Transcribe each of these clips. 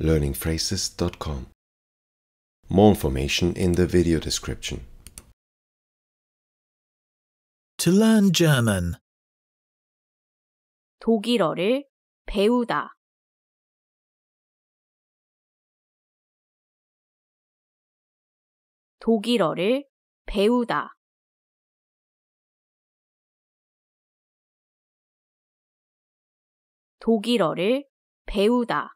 learningphrases.com. More information in the video description. To learn German. 독일어를 배우다. 독일어를 배우다. 독일어를 배우다.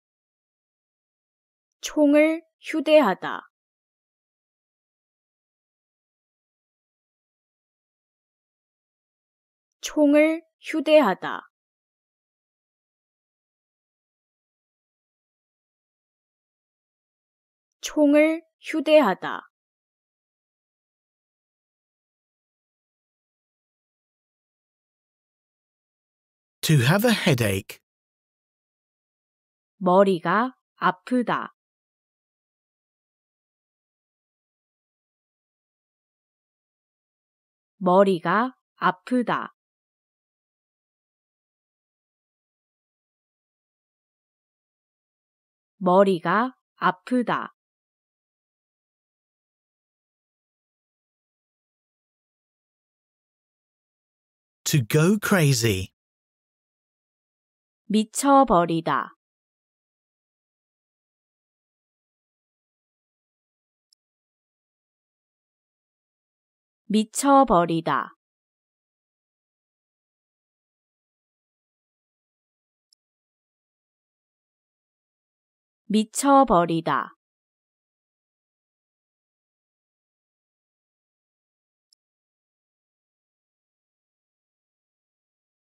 총을 휴대하다. 총을 휴대하다. 총을 휴대하다. To have 머리가 아프다. 머리가 아프다. 머리가 아프다. to go c 미쳐버리다 미쳐버리다. 미쳐버리다.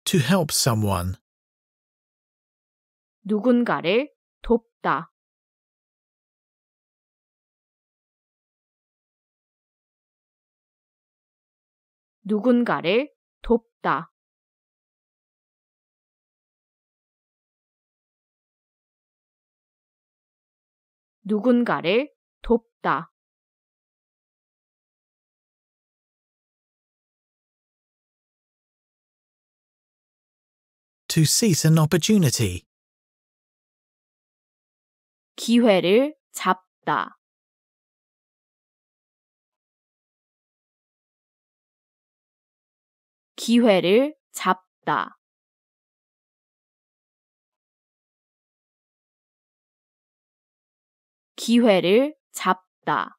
to help 누군가를 돕다. 누군가를 돕다. 누군가를 돕다. to seize an opportunity. 기회를 잡다. 기회를 잡다. 기회를 잡다.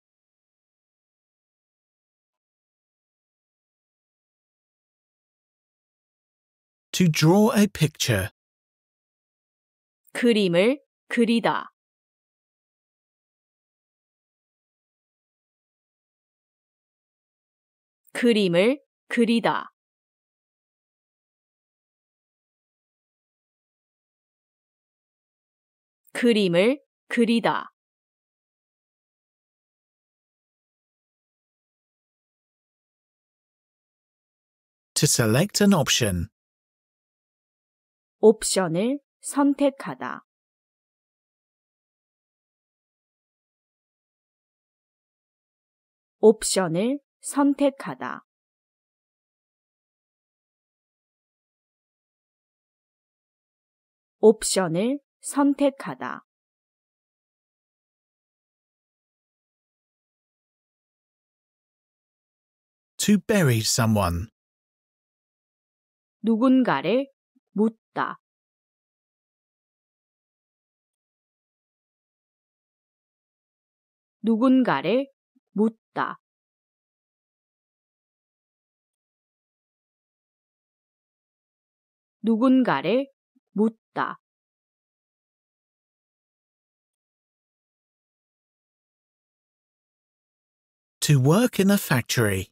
t draw a picture 그림을 그리다 그림을 그리다 그림을 그리다. To s e l e c option. 옵션을 선택하다. 옵션을 선택하다. 옵션을 선택하다. to bury someone. 누군가를 묻다. 누군가를 묻다. 누군가를 묻다. To work in a factory.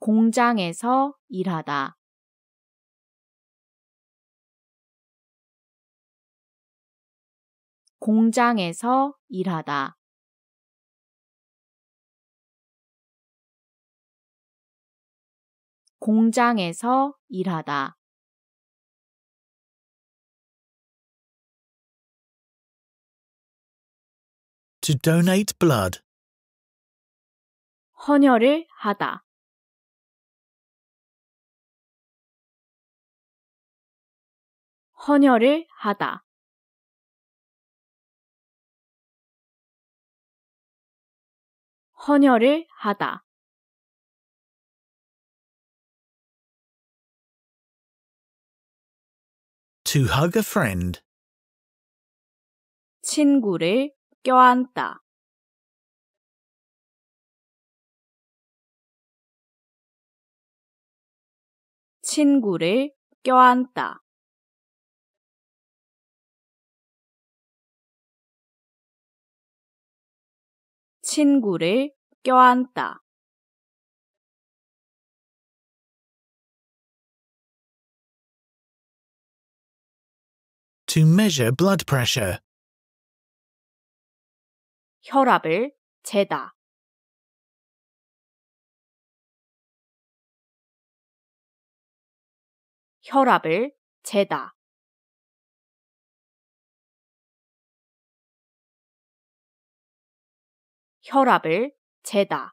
공장에서 일하다. 공장에서 일하다. 공장에서 일하다. to donate blood. 헌혈을 하다. 헌혈을 하다. 헌혈을 하다. to hug a friend 친구를 껴안다 친구를 껴안다 친구를 껴안다 to measure blood pressure 혈압을 재다. 혈압을 재다. 혈압을 재다.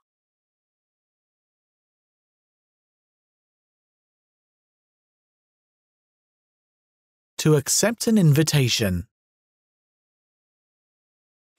to accept an invitation.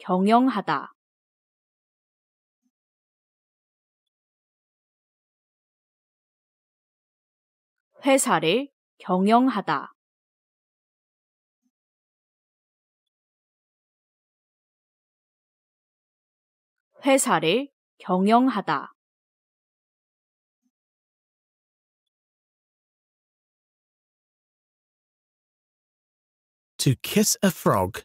경영하다. 회사를 경영하다. 회사를 경영하다. To kiss a frog.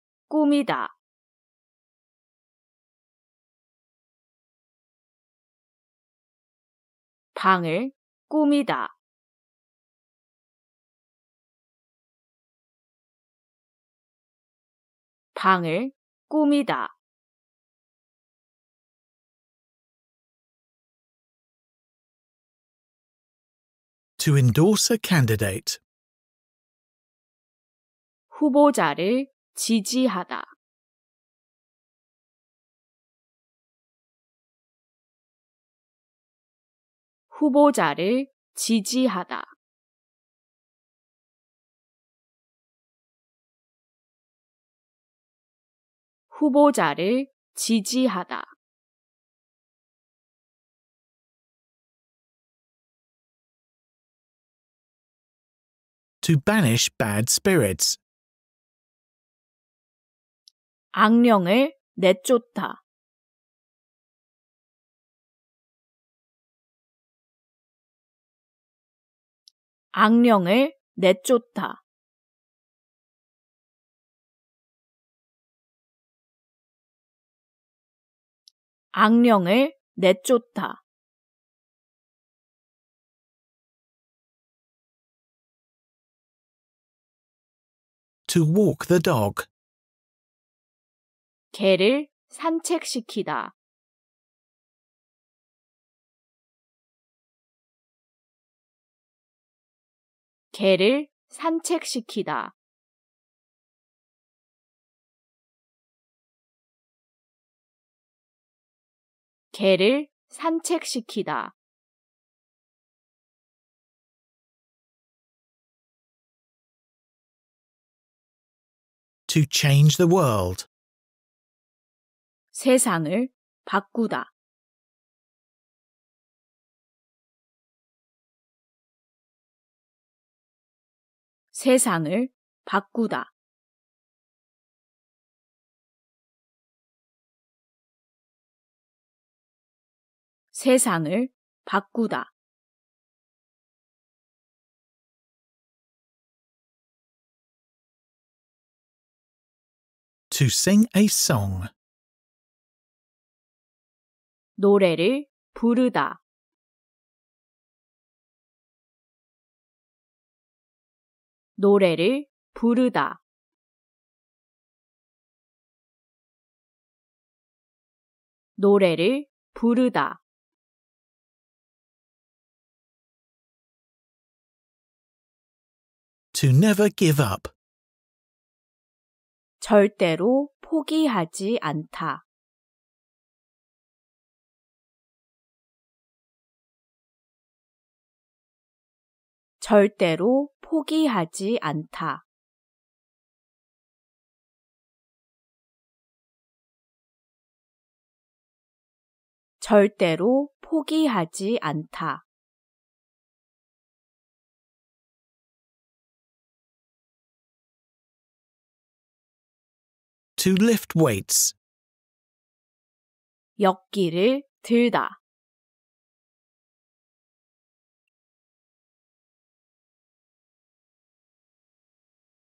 꿈이다. 방을 꾸미다. 방을 꾸미다. to endorse a candidate. 후보자를 지지하다. 후보자를 지지하다. 후보자를 지지하다. to banish bad spirits. 악령을 내쫓다. 악령을 내쫓다. 악령을 내쫓다. To walk the dog. 개를 산책시키다. 개를 산책시키다. 개를 산책시키다. to change the world 세상을 바꾸다. 세상을 바꾸다. 세상을 바꾸다. To sing a song. 노래를 부르다. 노래를 부르다. 노래를 부르다. to never give up 절대로 포기하지 않다. 절대로 포기하지 않다. 절대로 포기하지 않다. 역기를 들다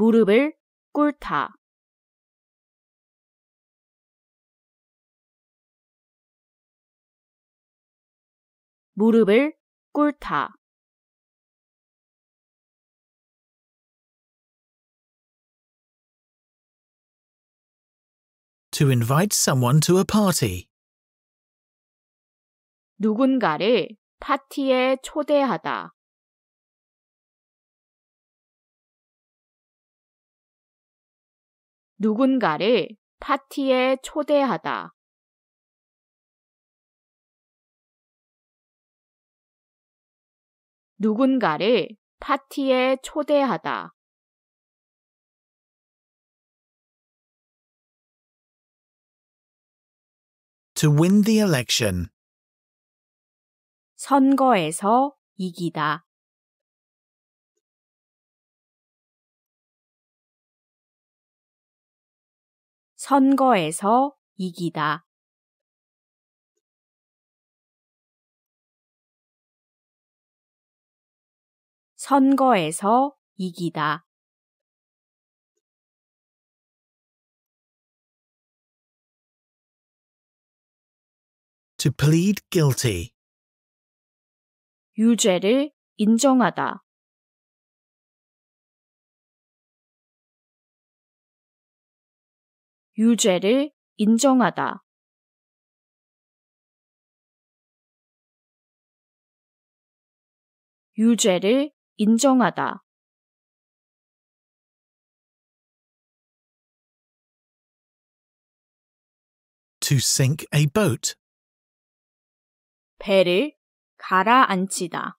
무릎을 꿇다. 무릎을 꿇다. to invite someone to a party. 누군가를 파티에 초대하다. 누군가를 파티에 초대하다. 누군가를 파티에 초대하다. 선거에서 이기다 선거에서 이기다. 선거에서 이기다. 유죄를 인정하다. 유죄를 인정하다. 유죄를 인정하다. 배를 가라앉히다.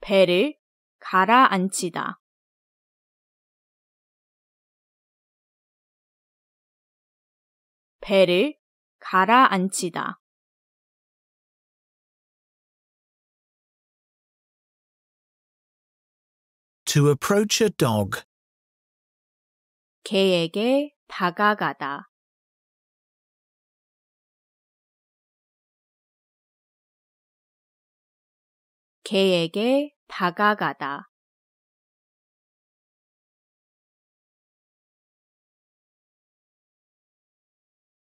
배를 가라앉히다. 배를 가라앉히다. 개에게 다가가다. 개에게 다가가다.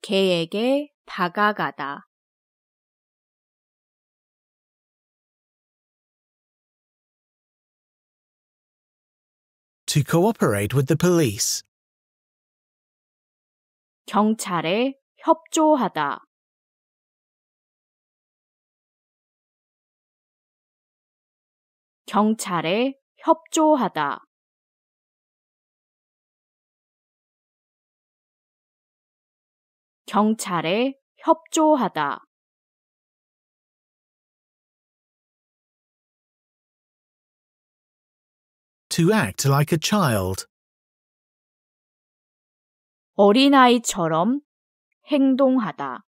개에게 다가가다. to cooperate with the police. 경찰에 협조하다. 경찰에 협조하다. 경찰에 협조하다. 어린아이처럼 행동하다.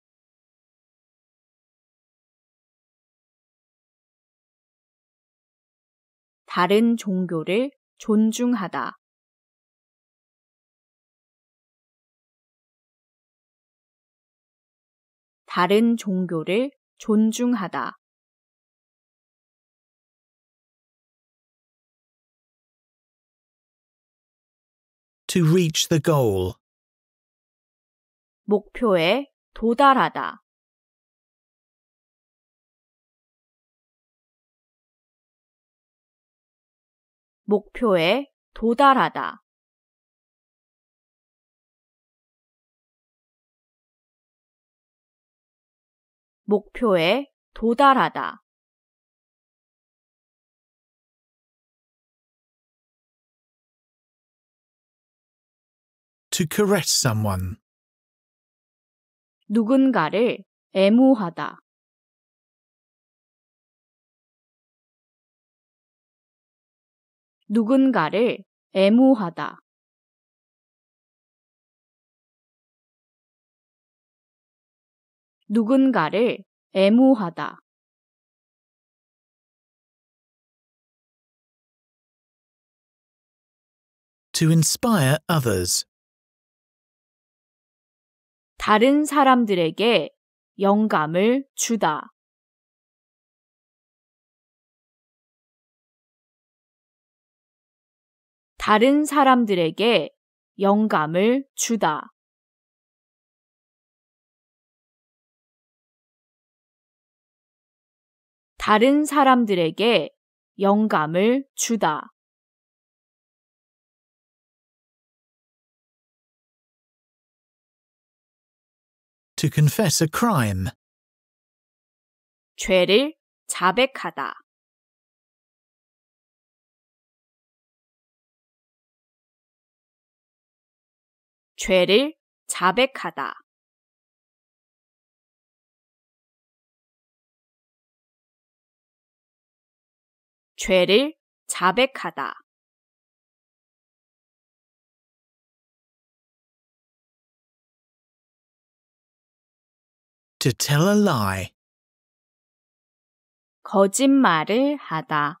다른 종교를 존중하다. 다른 종교를 존중하다. 목표에 도달하다. 목표에 도달하다. 목표에 도달하다. 누군가를 애무하다. 누군가를 애무하다. 누군가를 애무하다. 다른 사람들에게 영감을 주다. 다른 사람들에게 영감을 주다. 다른 사람들에게 영감을 주다. 죄를 자백하다. 죄를 자백하다. 죄를 자백하다. to tell 거짓말을 하다.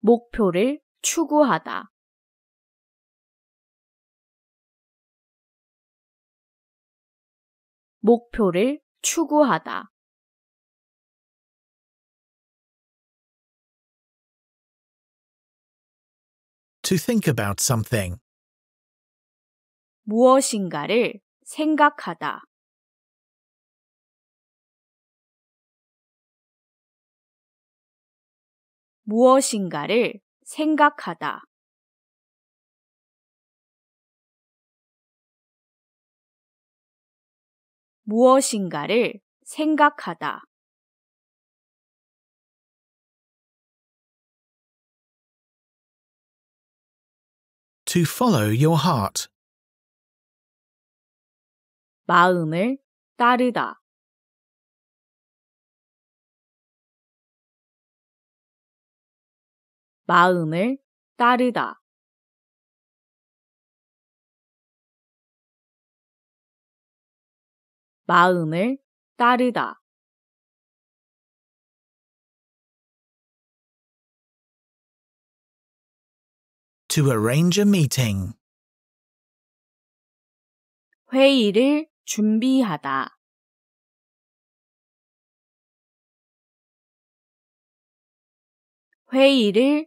목표를 추구하다. 목표를 추구하다. to think a b 무엇인가를 생각하다. 무엇인가를 생각하다. 무엇인가를 생각하다. to follow your heart. 마음을 따르다. 마음을 따르다. 마음을 따르다. to a r r a n 회의를 준비하다. 회의를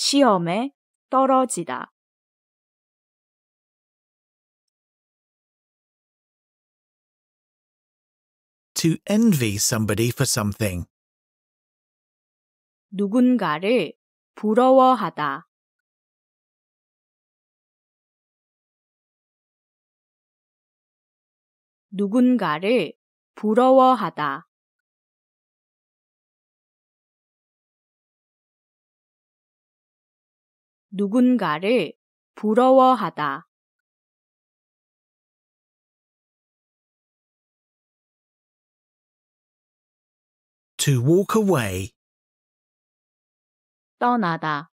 시험에 떨어지다. to envy somebody for something. 누군가를 부러워하다. 누군가를 부러워하다. 누군가를 부러워하다. to walk away 떠나다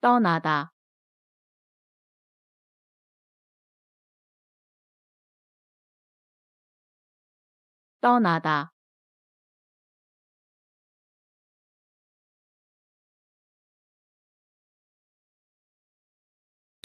떠나다 떠나다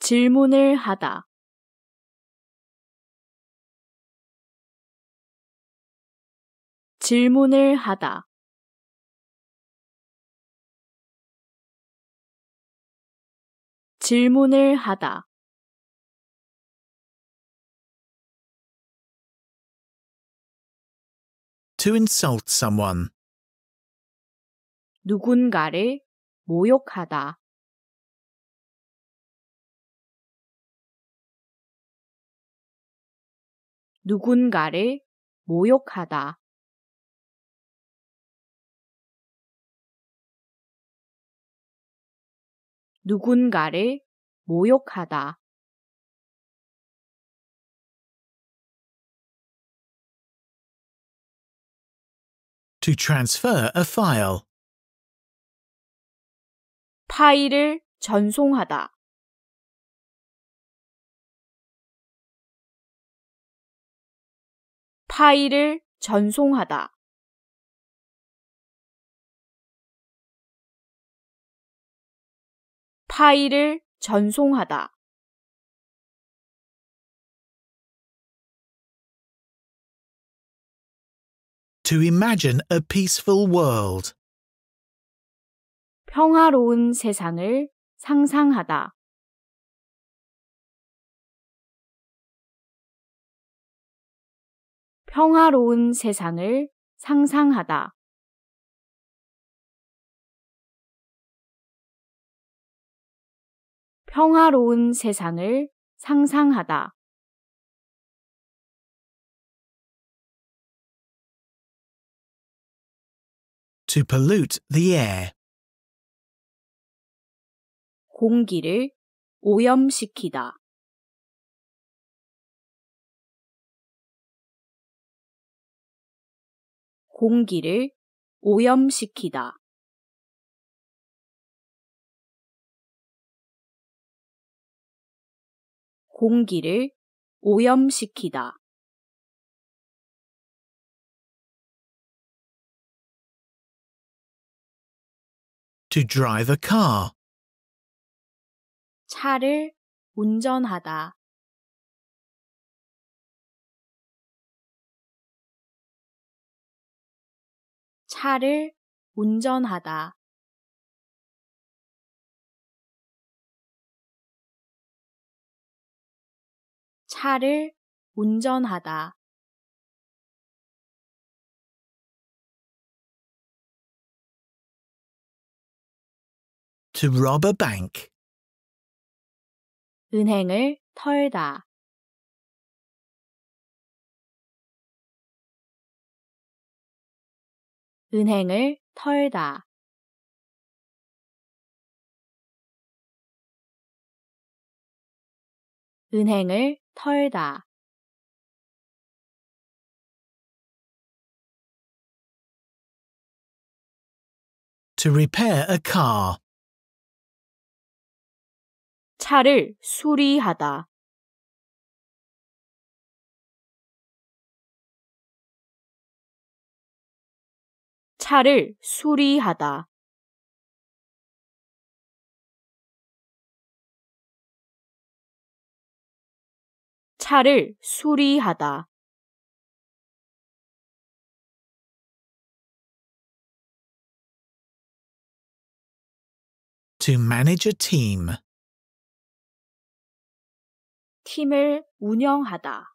질문을 하다. 질문을 하다. 질문을 하다. to insult someone. 누군가를 모욕하다. 누군가를 모욕하다. 누군가를 모욕하다. to transfer a file. 파일을 전송하다. 파일을 전송하다. 파일을 전송하다. 평화로운 세상을 상상하다. 평화로운 세상을 상상하다. 평화로운 세상을 상상하다. 공기를 오염시키다. 공기를 오염시키다. 공기를 오염시키다. to drive a car. 차를 운전하다. 차를 운전하다. 차를 운전하다. to rob 은행을 털다 은행을 털다. 은행을 털다. to r e p a 차를 수리하다. 차를 수리하다. 차를 수리하다. to manage a team. 팀을 운영하다.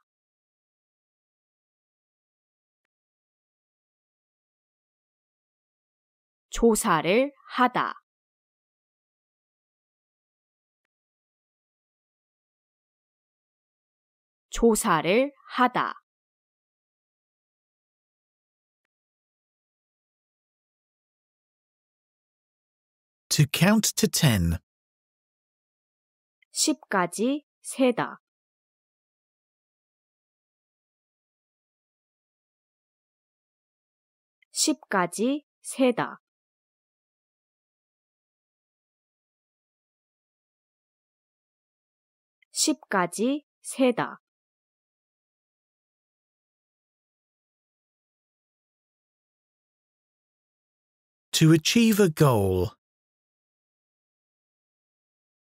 조사를 하다. 조사를 하다. To count to 10. 10까지 세다. 10까지 세다. 10까지 세다. t achieve a goal.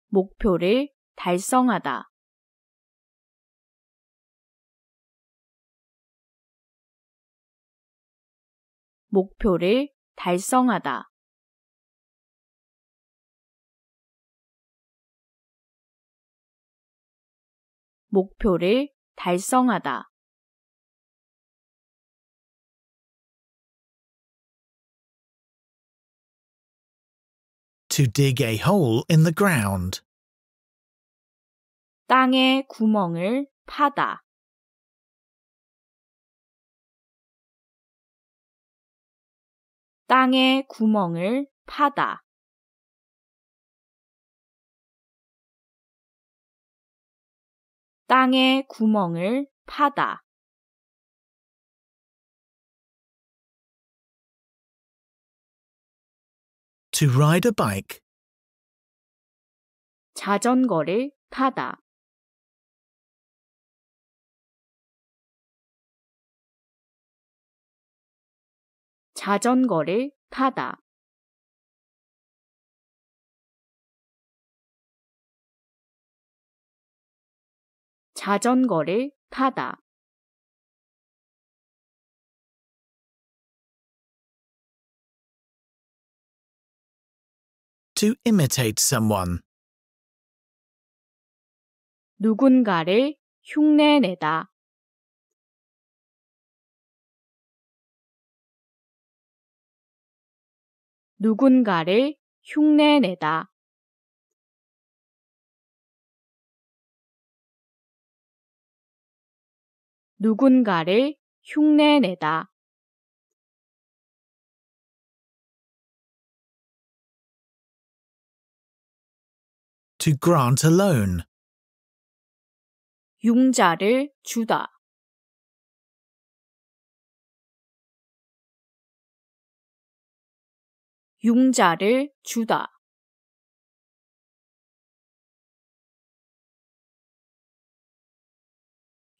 목표를 달성하다. 목표를 달성하다. to dig a hole in the ground. 땅에 땅에 구멍을 파다. 땅에 구멍을 파다. 자전거를 타다. 자전거를 타다. 자전거를 타다. to imitate someone. 누군가를 흉내내다. 누군가를 흉내내다. 누군가를 흉내내다. to grant a loan. 용자를 주다. 용자를 주다.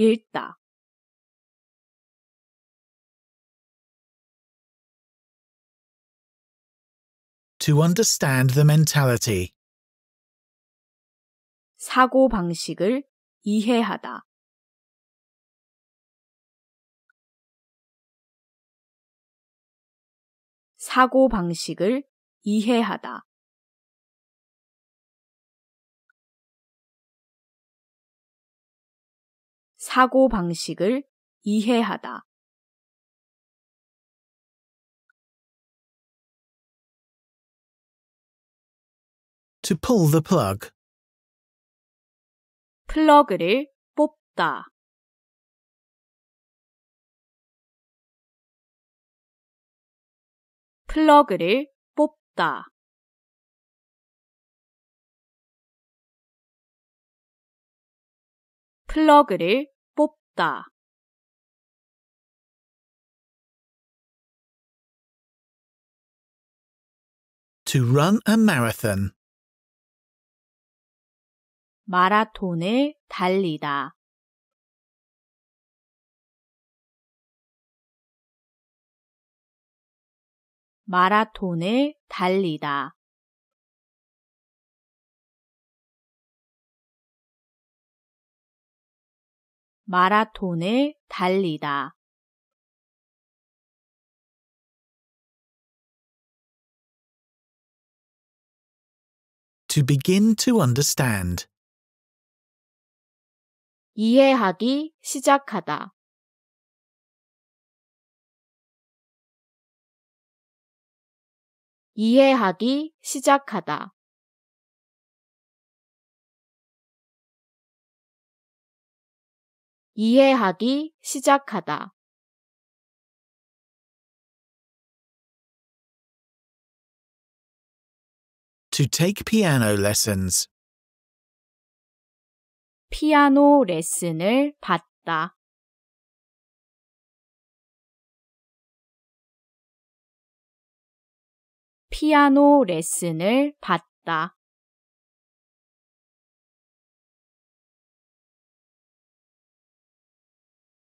읽다. To understand the mentality. 사고 방식을 이해하다. 사고 방식을 이해하다. 사고 방식을 이해하다. to pull plug. 플러그를 뽑다. 플러그를 를 없다. to run a m a r a t o n 마라톤을 달리다. 마라톤을 달리다. 마라톤을 달리다. to begin to understand. 이해하기 시작하다. 이해하기 시작하다. 이해하기 시작하다. to take piano lessons. 피아노 레슨을 받다.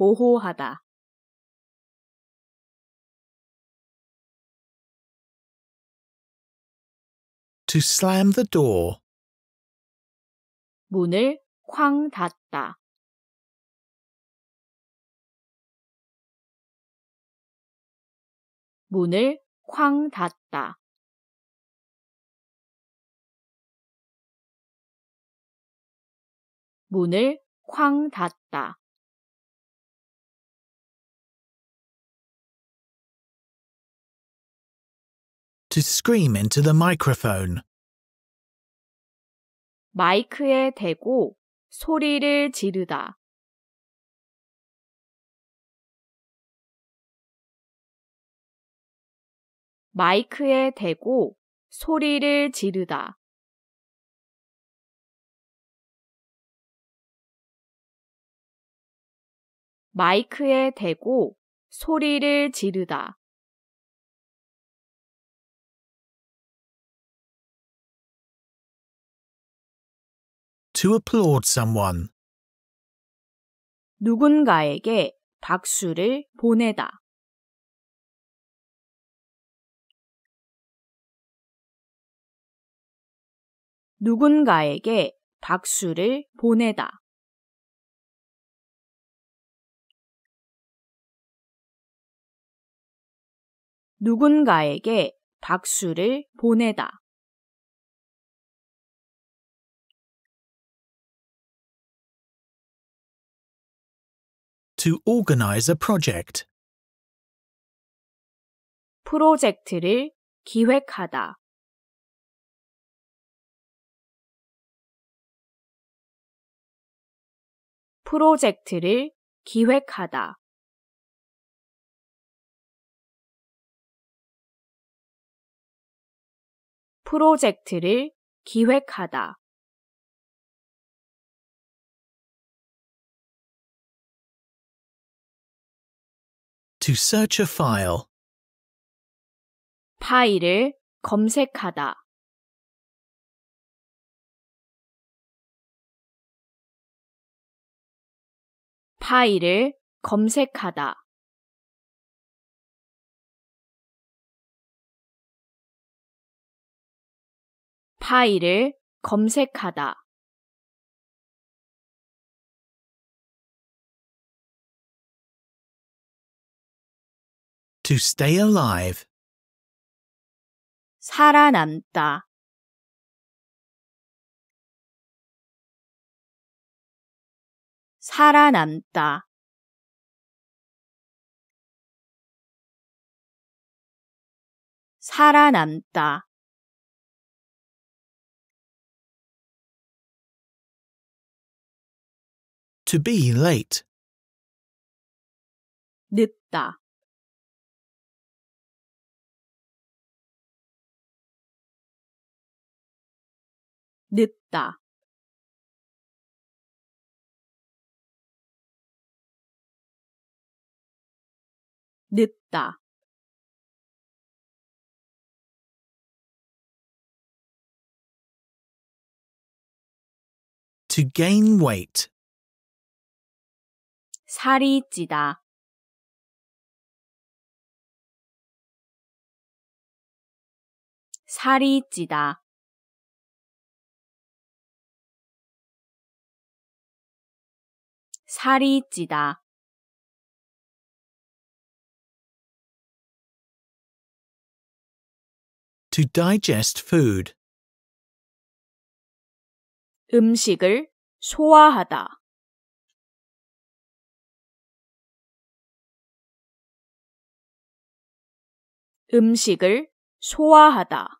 보호하다. to slam the door. 문을 쾅 닫다. 문을 쾅 닫다. 문을 쾅 닫다. to scream into the microphone. 마이크에 대고 소리를 지르다. 마이크에 대고 소리를 지르다. 마이크에 대고 소리를 지르다. to applaud someone. 누군가에게 박수를 보내다. 누군가에게 박수를 보내다. to organize a project. 프로젝트를 기획하다. 프로젝트를 기획하다. 프로젝트를 기획하다. To search a file. 파일을 검색하다. 파일을 검색하다. 파일을 검색하다. To stay alive. 살아남다. 살아남다. 살아남다. To be late. 늦다. 늦다. 늦다. to gain weight 살이 찌다 살이 찌다 살이 찌다. 음식을 소화하다. 음식을 소화하다.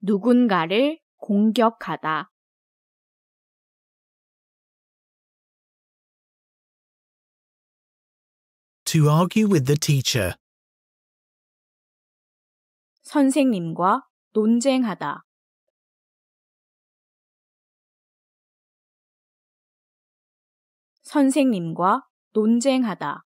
누군가를 공격하다. to argue with the teacher. 선생님과 논쟁하다. 선생님과 논쟁하다.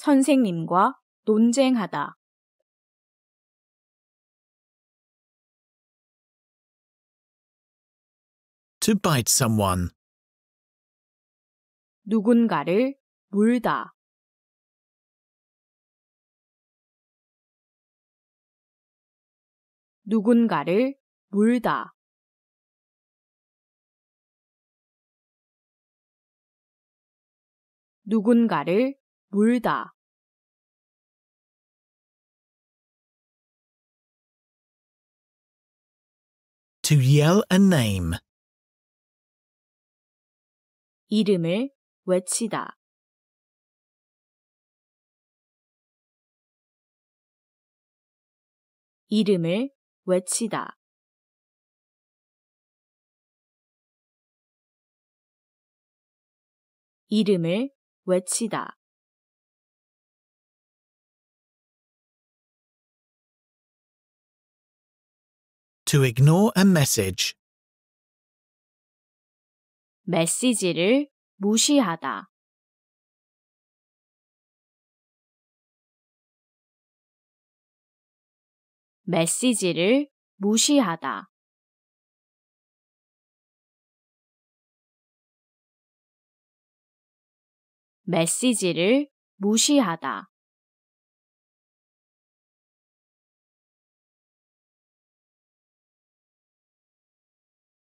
선생님과 논쟁하다. to bite someone. 누군가를 물다. 누군가를 물다. 누군가를 물다 to yell a name 이름을 외치다 이름을 외치다 이름을 외치다 To ignore a message. 메시지를 무시하다. 메시지를 무시하다. 메시지를 무시하다.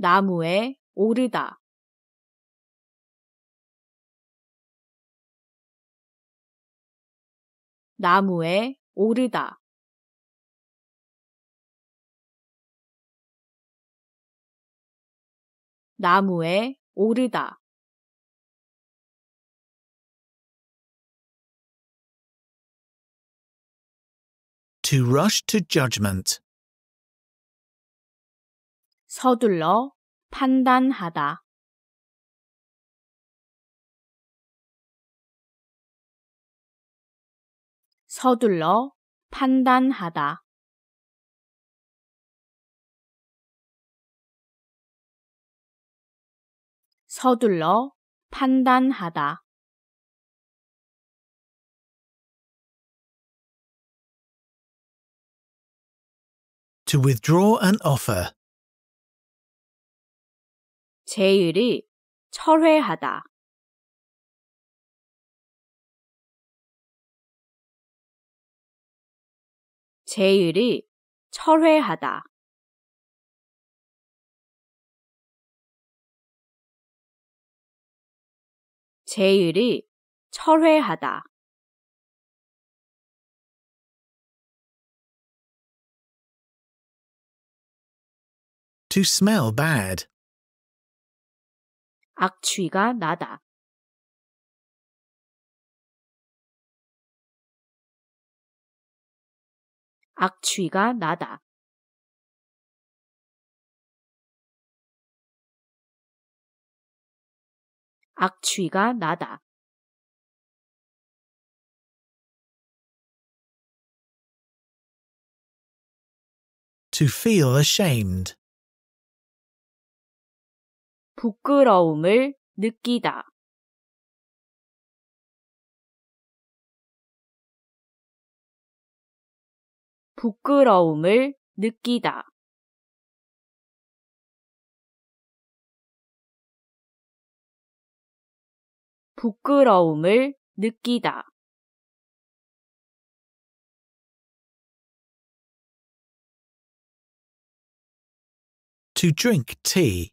나무에 오르다. 나무에 오르다. 나무에 오르다. To rush to judgment. 서둘러 판단하다. 서둘러 판단하다. 서둘러 판단하다. To withdraw an offer. 제일이 철회하다. 제일이 철회하다. 제일이 철회하다. To smell bad. 악취가 나다. 악취가 나다. 악취가 나다. To feel ashamed. 부끄러움을 느끼다. 부끄러움을 느끼다. 부끄러움을 느끼다. To drink tea.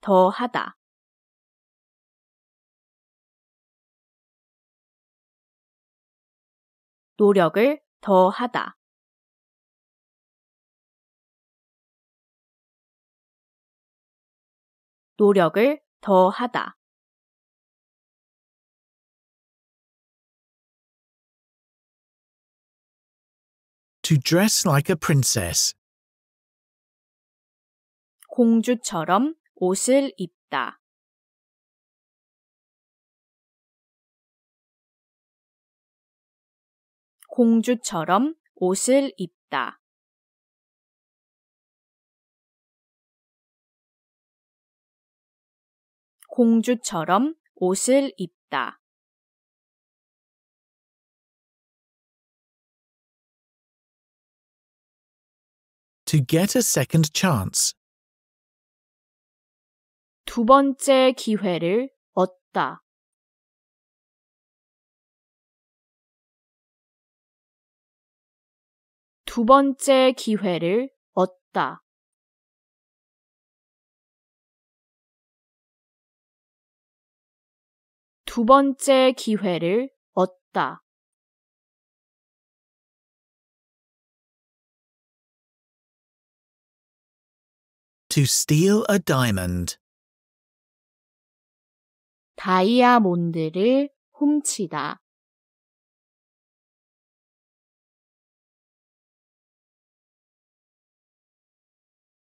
더하다 노력을 더하다 노력을 더하다 to dress like a princess 공주처럼 옷을 입다. 공주처럼 옷을 입다. 공주처럼 옷을 입다. To get a second chance. 두 번째 기회를 얻다. 두 번째 기회를 얻다. 두 번째 기회를 얻다. To steal a diamond. 다이아몬드를 훔치다.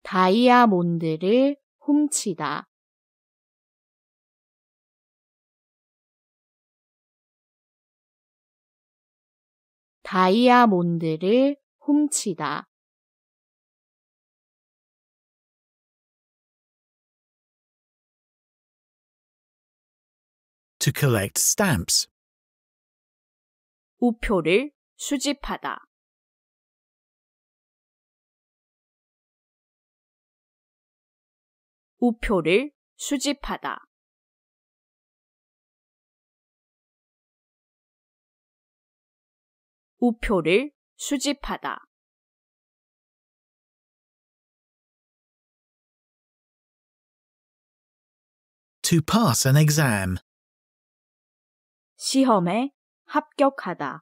다이아몬드를 훔치다. 다이아몬드를 훔치다. to collect stamps. 우표를 수집하다. 우표를 수집하다. 우표를 수집하다. to pass an exam 시험에 합격하다.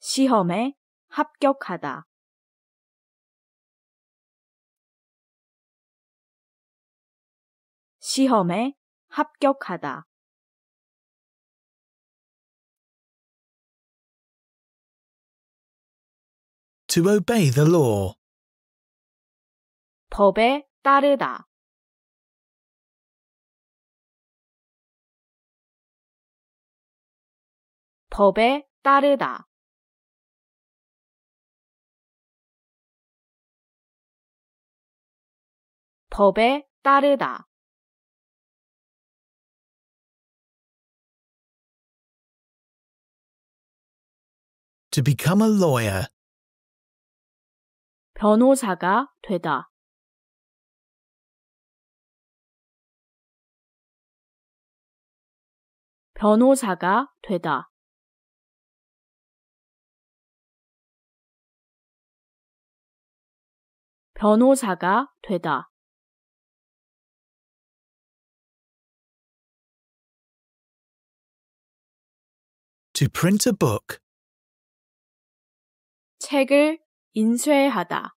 시험에 합격하다. 시험에 합격하다. to obey the law. 법에 따르다. 법에 따르다. 법에 따르다. t become a lawyer. 변호사가 되다. 변호사가 되다. 변호사가 되다. to print a book. 책을 인쇄하다.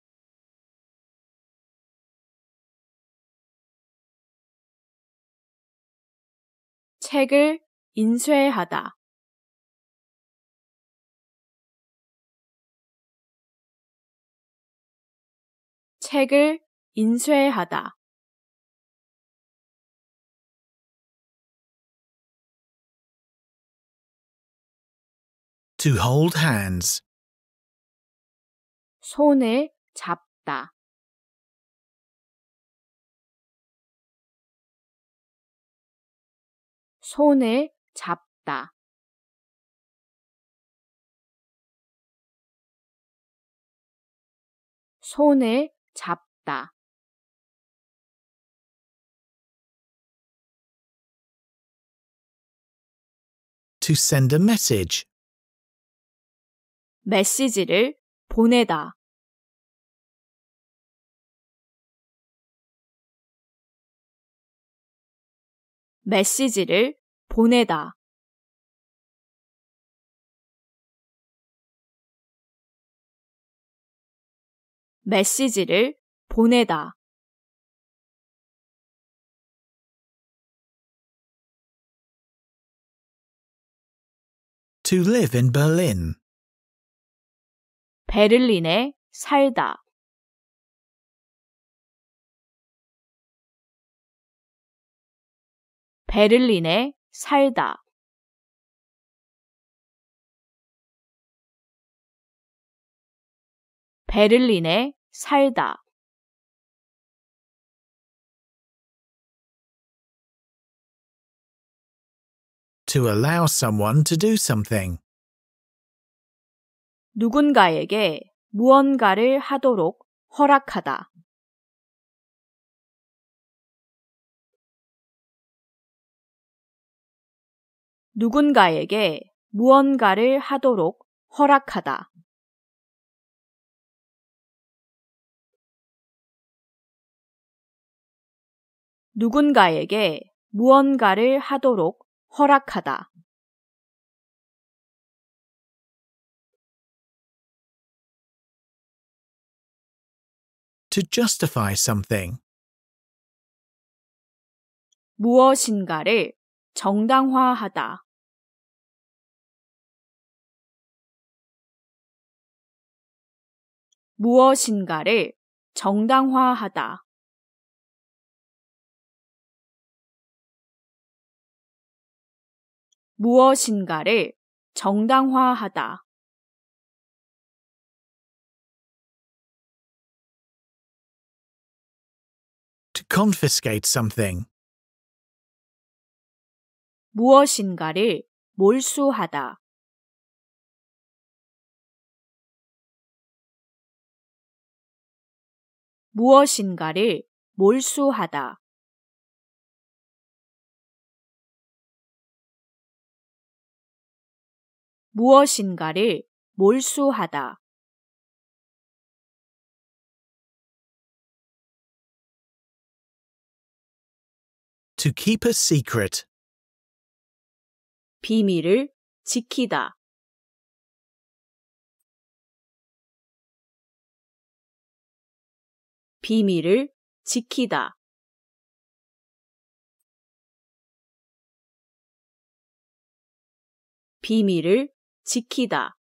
책을 인쇄하다. 책을 인쇄하다. t hold hands 손을 잡다. 손을 잡다. 손을 잡다. to send a message. 메시지를 보내다. 메시지를 보내다. 메시지를 보내다. to live Berlin. 베를린에 살다. 베를린에 살다. 베를린에 살다. to allow someone to do something. 누군가에게 무언가를 하도록 허락하다. 누군가에게 무언가를 하도록 허락하다. to justify something. 무엇인가를 정당화하다. 무엇인가를 정당화하다. to confiscate something. 무엇인가를 몰수하다. 무엇인가를 몰수하다. 무엇인가를 몰수하다. to keep a secret 비밀을 지키다. 비밀을 지키다. 비밀을 지키다.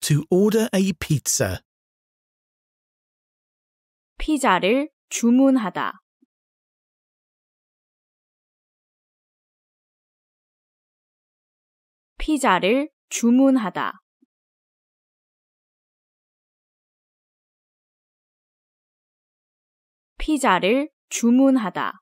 To order a pizza. 피자를 주문하다. 피자를 주문하다. 피자를 주문하다.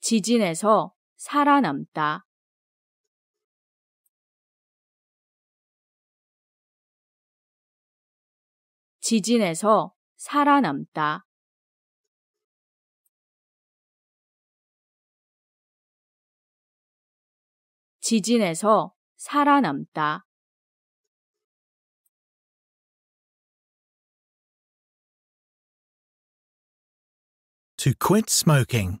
지진에서 살아남다. 지진에서 살아남다. 지진에서 살아남다. To quit smoking.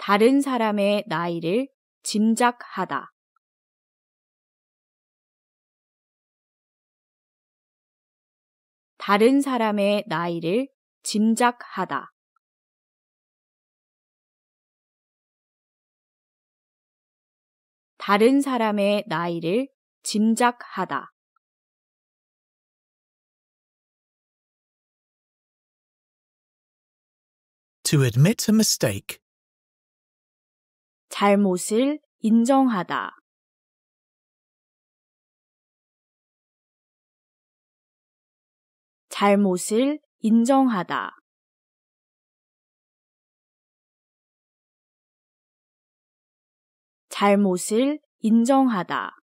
다른 사람의 나이를 짐작하다. 다른 사람의 나이를 짐작하다. 다른 사람의 나이를 짐작하다. To admit a mistake 잘못을 인정하다. 잘못을 인정하다. 잘못을 인정하다.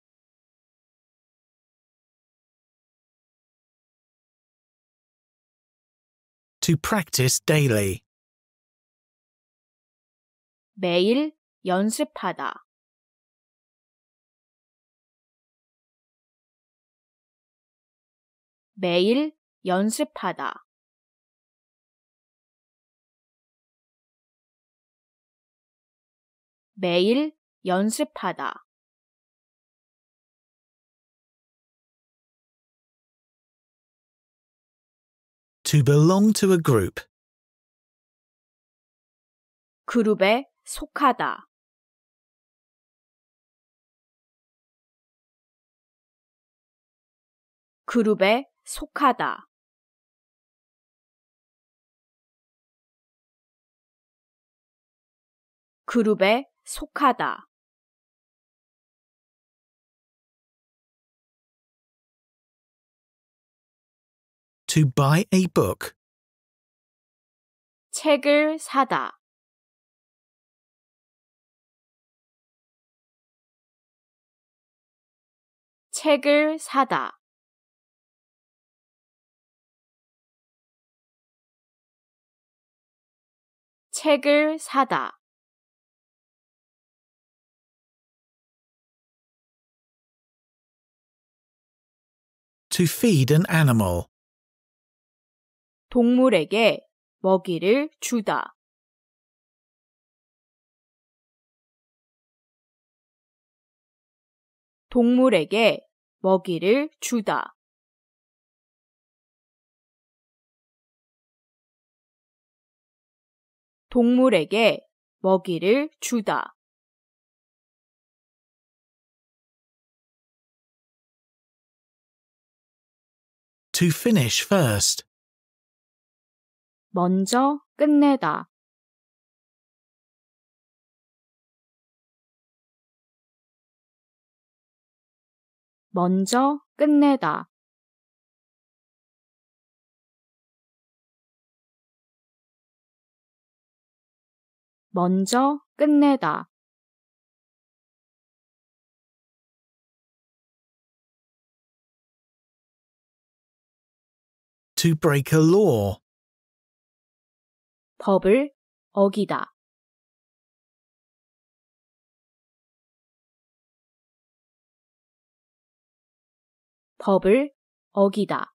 to practice daily. 매일 연습하다 매일 연습하다 매일 연습하다 to belong to a group 그룹에 속하다 그룹에 속하다. 그룹에 속하다. to buy a book. 책을 사다. 책을 사다. 책을 사다. to feed an animal. 동물에게 먹이를 주다. 동물에게 먹이를 주다. 동물에게 먹이를 주다. to finish first. 먼저 끝내다. 먼저 끝내다. to break a law. 법을 어기다. 법을 어기다.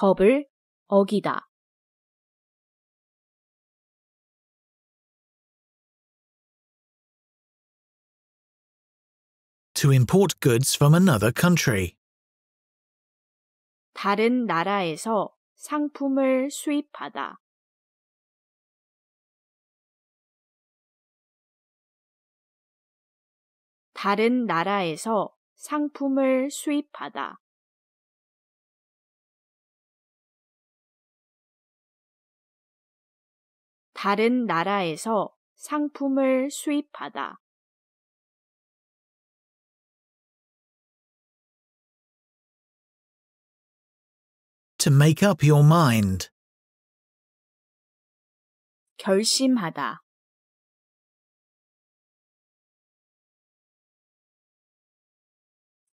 법을 어기다. to import goods from another country. 다른 나라에서 상품을 수입하다. 다른 나라에서 상품을 수입하다. to make up your mind. 결심하다.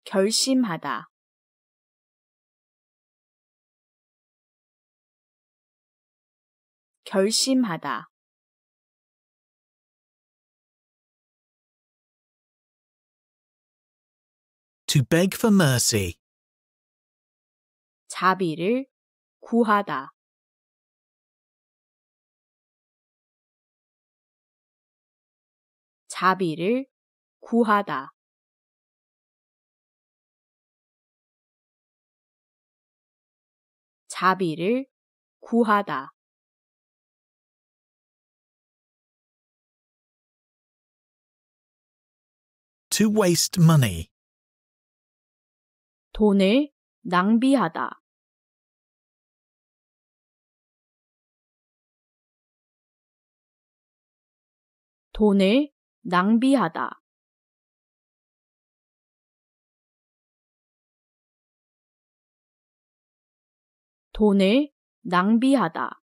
결심하다. 결심하다. to beg for mercy. 자비를 구하다. 자비를 구하다. 자비를 구하다. to waste money. 돈을 낭비하다. 돈을 낭비하다. 돈을 낭비하다.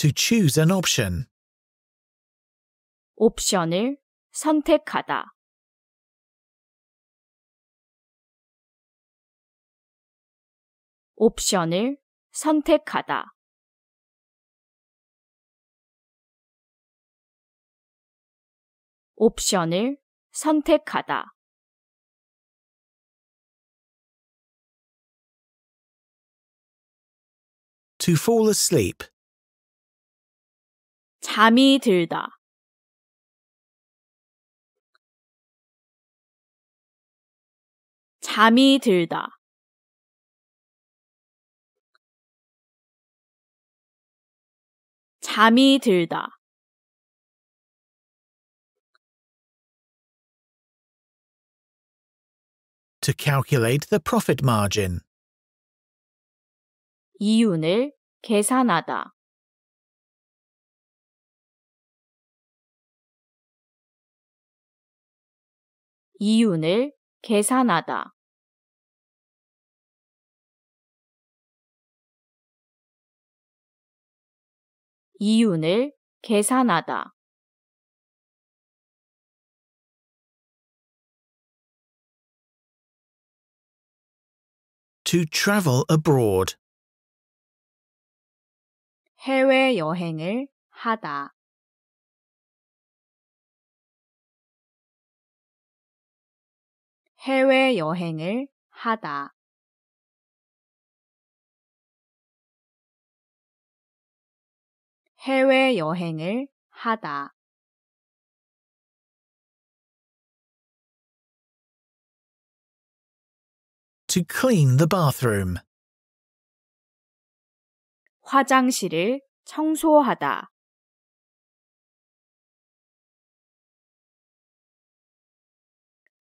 to choose an option. 옵션을 선택하다. Option을 선택하다. Option을 선택하다. to fall asleep 잠이 들다. 잠이 들다. 잠이 들다. to calculate the profit margin. 이윤을 계산하다. 이윤을 계산하다. 이윤을 계산하다. 해외 여행을 하다. 해외 여행을 하다. 해외 여행을 하다. 화장실을 청소하다.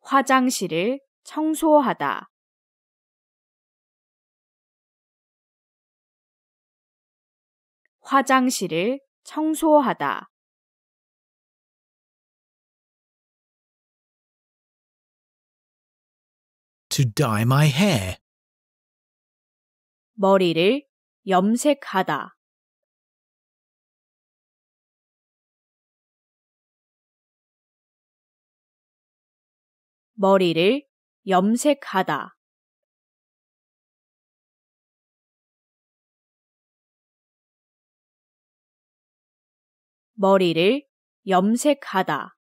화장실을 청소하다. 화장실을 청소하다. to dye my hair. 머리를 염색하다. 머리를 염색하다. 머리를 염색하다.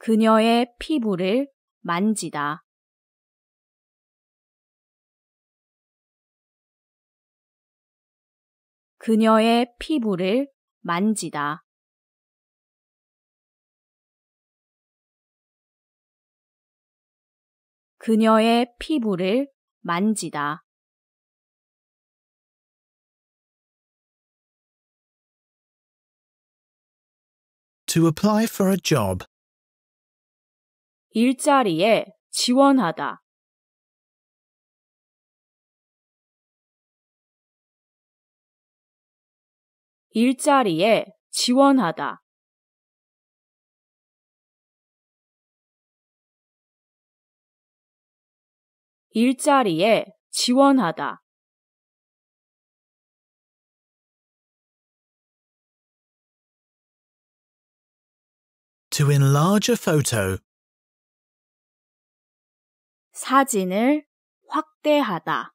그녀의 피부를 만지다. 그녀의 피부를 만지다. 그녀의 피부를 만지다. 일자리에 지원하다. 일자리에 지원하다. 일자리에 지원하다. 사진을 확대하다.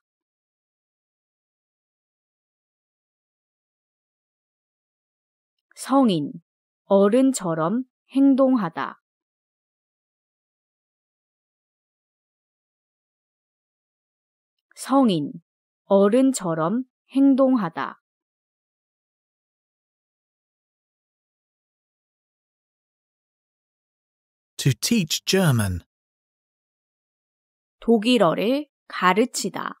성인, 어른처럼 행동하다. 성인, 어른처럼 행동하다. 독일어를 가르치다.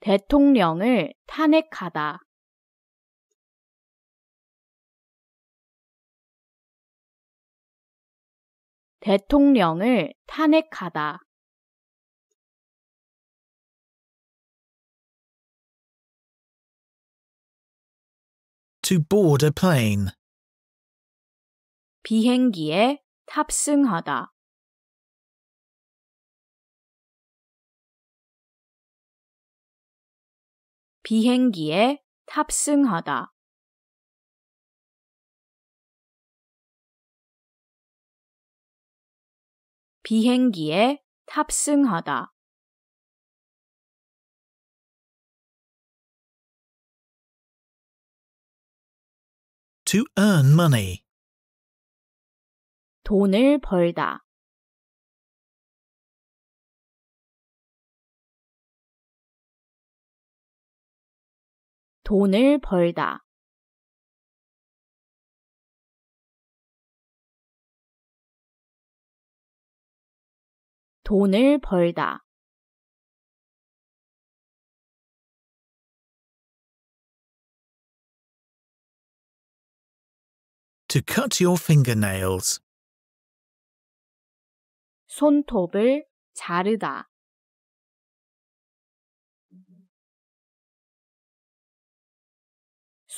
대통령을 탄핵하다. 대통령을 탄핵하다. 비행기에 탑승하다. 비행기에 탑승하다. 비행기에 탑승하다. to e a 돈을 벌다 돈을 벌다. 돈을 벌다. To cut your fingernails. 손톱을 자르다.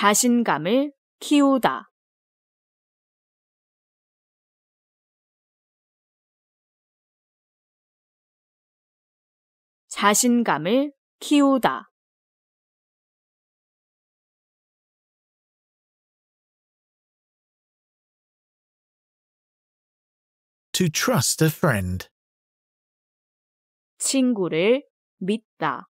자신감을 키우다. 자신감을 키우다. to trust a friend 친구를 믿다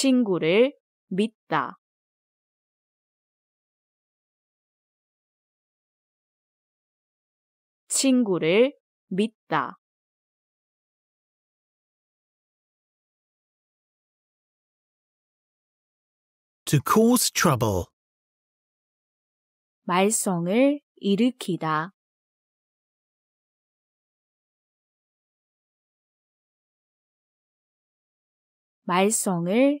친구를 믿다. 친구를 믿다. to cause trouble 말썽을 일으키다 말썽을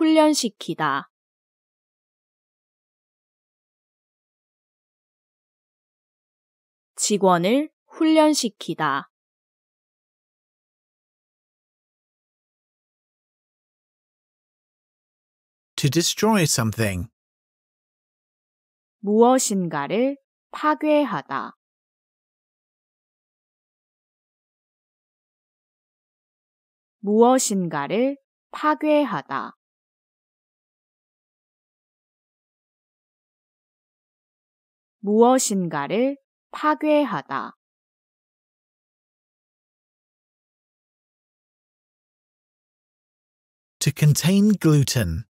훈련시키다. 직원을 훈련시키다. to destroy something. 무엇인가를 파괴하다. 무엇인가를 파괴하다. 무엇인가를 파괴하다. to c o n t a i gluten.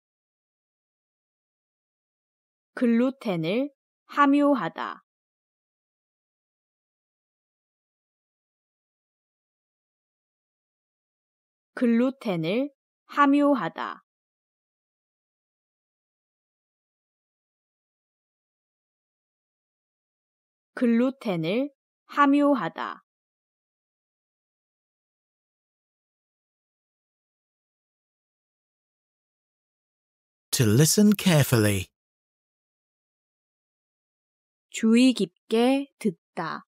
글루텐을 함유하다. 글루텐을 함유하다. 글루텐을 함유하다. to listen carefully. 주의 깊게 듣다.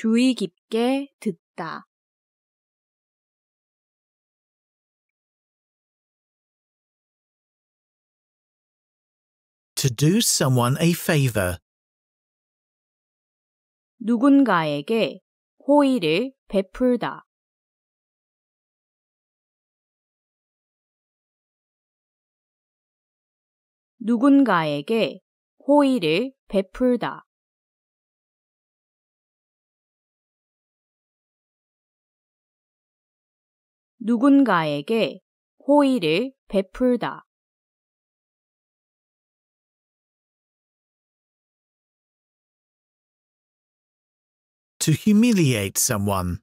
주의 깊게 듣다. to do someone a favor. 누군가에게 호의를 베풀다. 누군가에게 호의를 베풀다. 누군가에게 호의를 베풀다. to humiliate someone.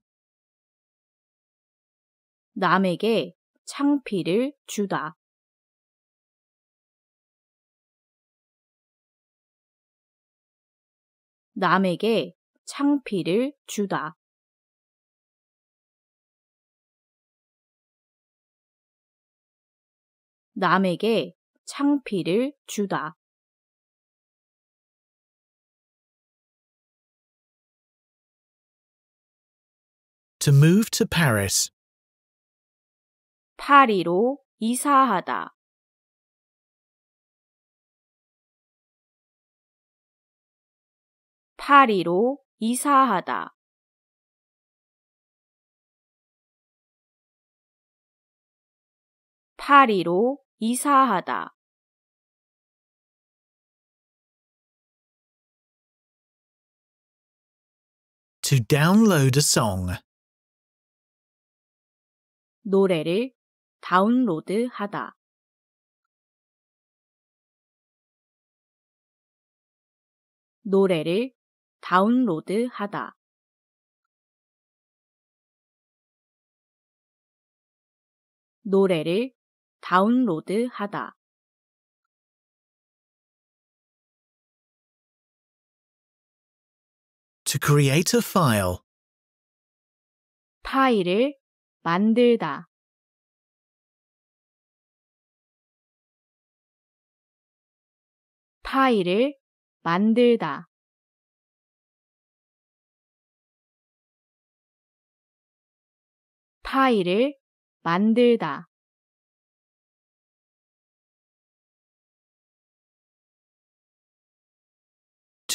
남에게 창피를 주다. 남에게 창피를 주다. 남에게 창피를 주다. to move to Paris. 파리로 이사하다. 파리로 이사하다. 파리로 이사하다 to download a song. 노래를 다운로드하다. 노래를 다운로드하다. 노래를 다운로드하다 to create a file 파일을 만들다 파일을 만들다 파일을 만들다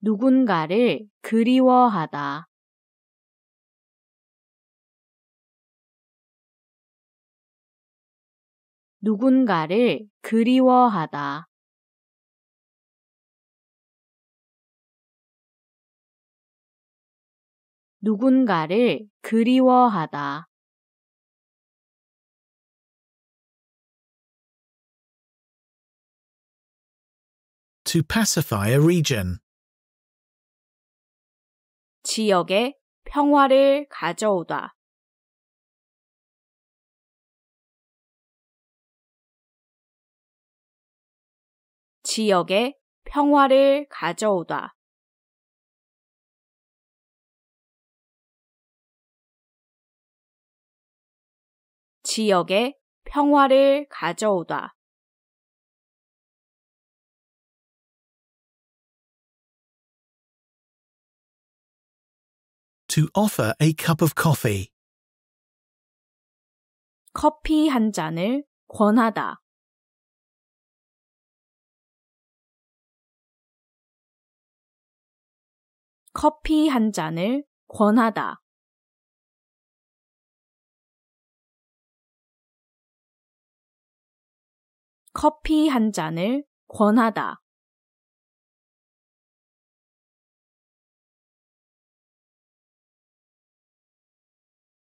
누군가를 그리워하다. 누군가를 그리워하다. 누군가를 그리워하다. To pacify a region. 지역에 평화를 가져오다. 지역에 평화를 가져오다. 지역에 평화를 가져오다. To offer a cup of coffee. 커피 한 잔을 권하다. 커피 한 잔을 권하다. 커피 한 잔을 권하다.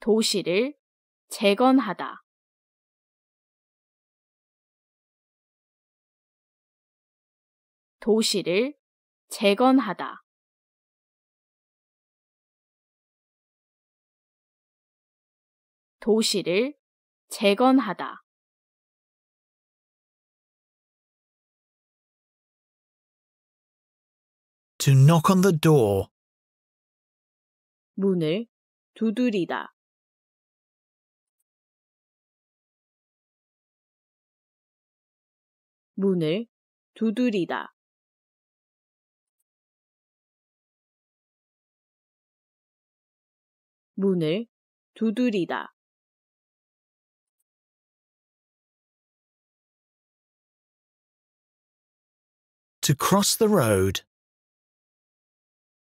도시를 재건하다. 도시를 재건하다. 도시를 재건하다. to k n o c 문을 두드리다 문을 두드리다. 문을 두드리다. to cross the road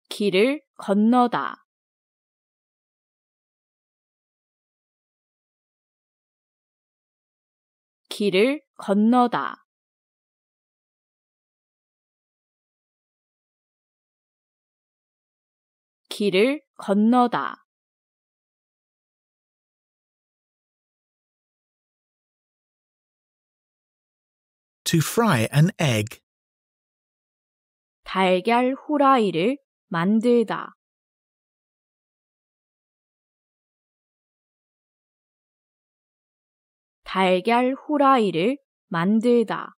길을 건너다 길을 건너다 길을 건너다. to fry an egg. 달걀 후라이를 만들다. 달걀 후라이를 만들다.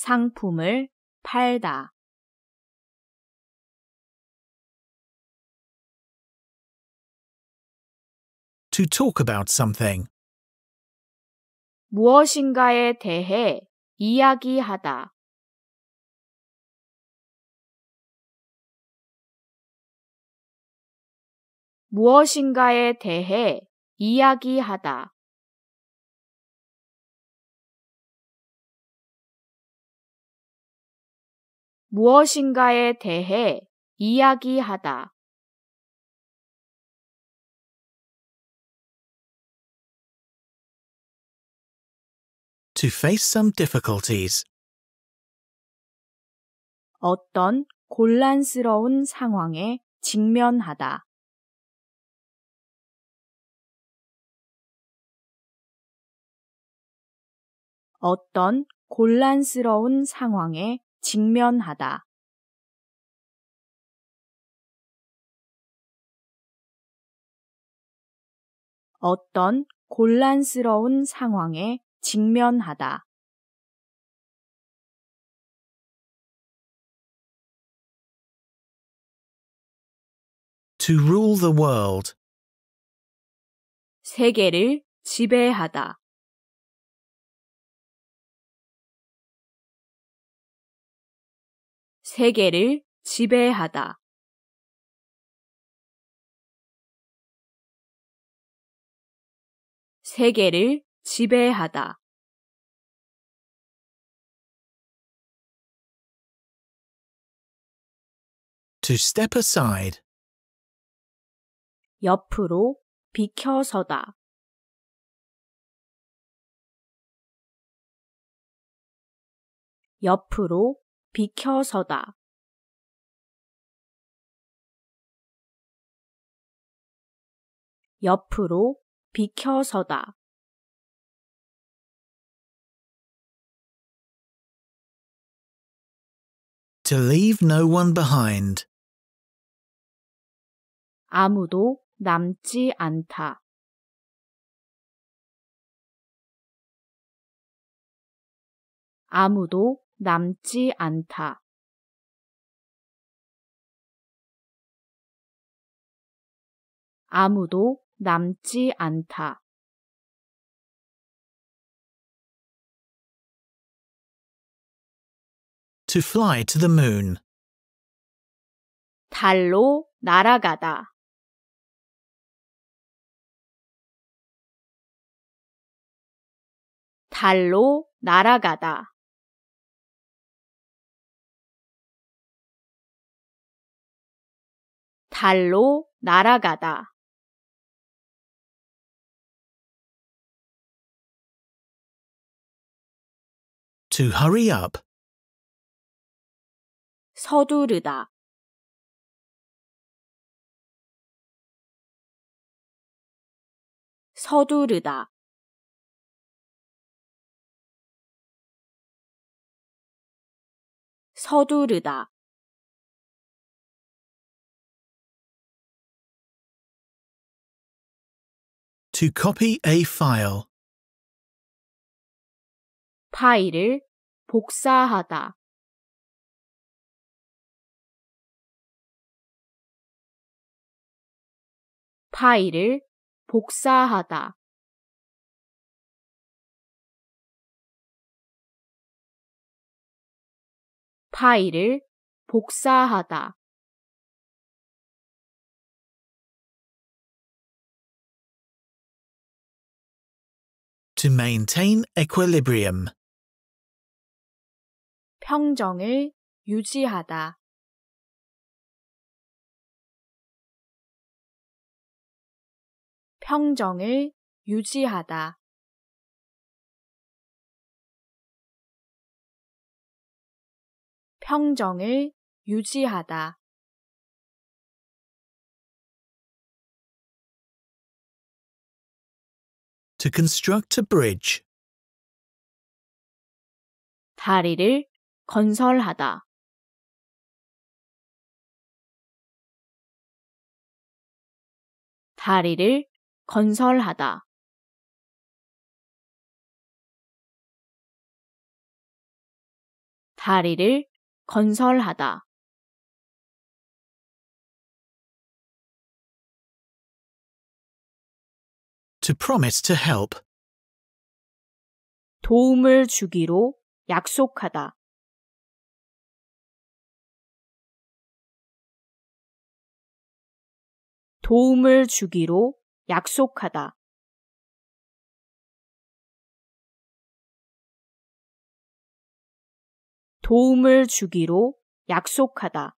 상품을 팔다. to talk about something. 무엇인가에 대해 이야기하다. 무엇인가에 대해 이야기하다. 무엇인가에 대해 이야기하다. to face some difficulties. 어떤 곤란스러운 상황에 직면하다. 어떤 곤란스러운 상황에 직면하다. 어떤 곤란스러운 상황에 직면하다. 세계를 지배하다. 세계를 지배하다. 세계를 지배하다. to step a 옆으로 비켜서다. 옆으로 비켜서다. 옆으로 비켜서다. To leave no one behind. 아무도 남지 않다. 아무도 남지 않다. 아무도 남지 않다. to fly to the moon. 달로 날아가다. 달로 날아가다. 달로 날아가다. t hurry up 서두르다. 서두르다. 서두르다. To copy a file. 파일을 복사하다. 파일을 복사하다. 파일을 복사하다. To maintain equilibrium. 평정을 유지하다. 평정을 유지하다. To construct a bridge. 다리를 건설하다. 다리를 건설하다. 다리를 건설하다. to promise to help. 도움을 주기로 약속하다. 도움을 주기로 약속하다. 도움을 주기로 약속하다.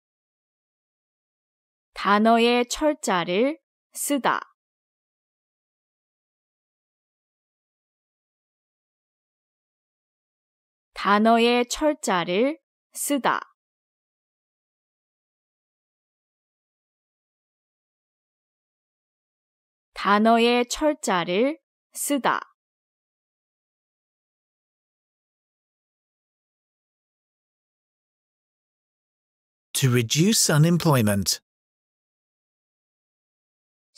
단어의 철자를 쓰다. 단어의 철자를 쓰다. 단어의 철자를 쓰다. to reduce unemployment.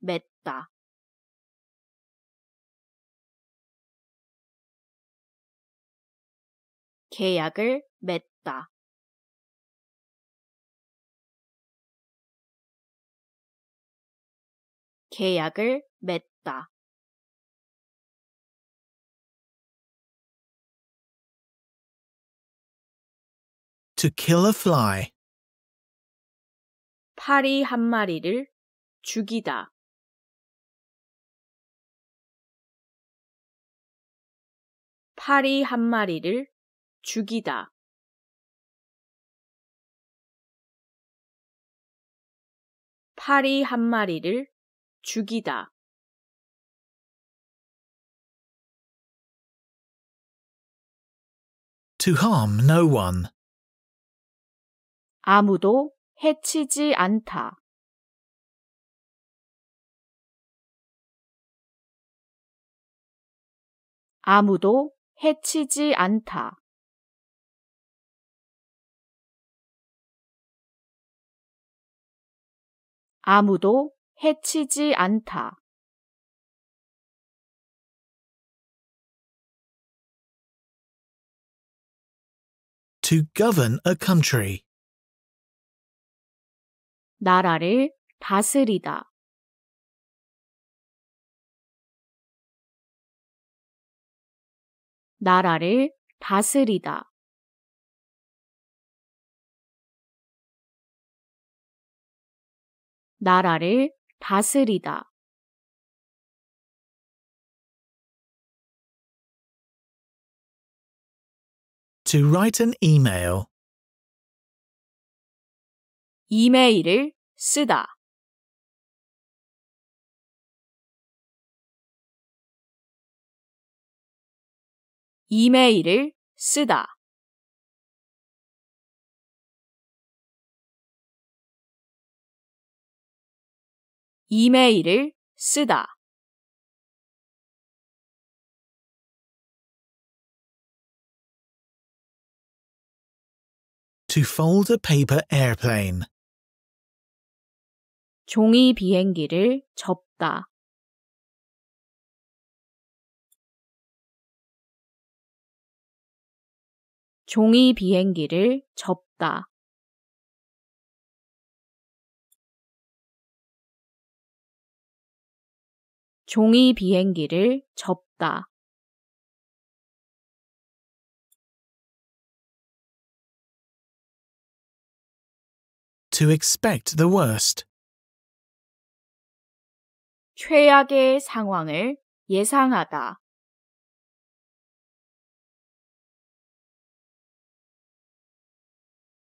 맺다. 계약을 맺다. 계약을 맺다. to kill a fly. 파리 한 마리를 죽이다. 파리 한 마리를 죽이다. 파리 한 마리를 죽이다. 아무도 해치지 않다. 아무도 해치지 않다. 아무도 해치지 않다. to govern a country. 나라를 다스리다. 나라를 다스리다. 나라를 다스리다. To write an email. 이메일을 쓰다. 이메일을 쓰다. 이메일을 쓰다. 종이 비행기를 접다. 종이 비행기를 접다. 종이 비행기를 접다. 최악의 상황을 예상하다.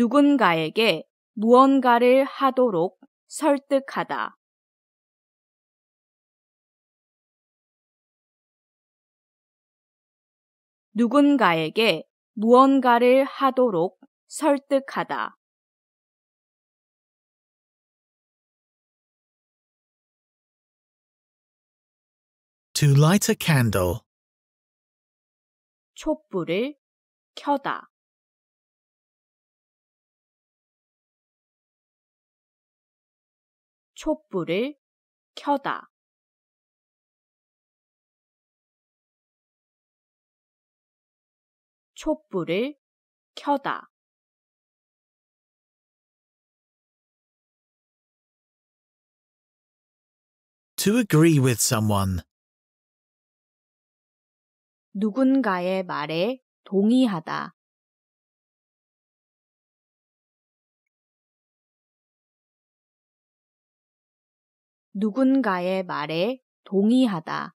누군가에게 무언가를 하도록 설득하다. 누군가에게 무언가를 하도록 설득하다. 촛불을 켜다 촛불을 켜다. 촛불을 켜다. to agree with someone 누군가의 말에 동의하다. 누군가의 말에 동의하다.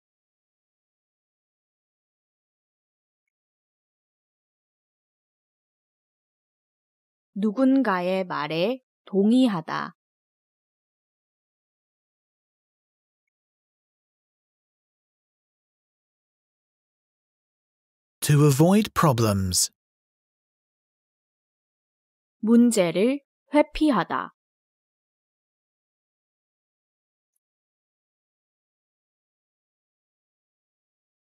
누군가의 말에 동의하다. 문제를 회피하다.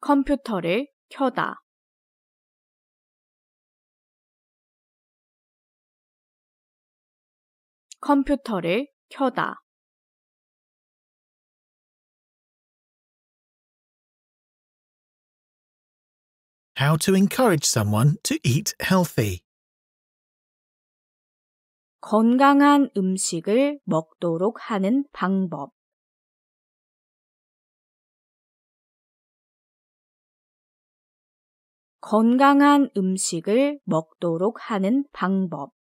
컴퓨터를 켜다. 컴퓨터를 켜다. How to encourage someone to eat healthy. 건강한 음식을 먹도록 하는 방법. 건강한 음식을 먹도록 하는 방법.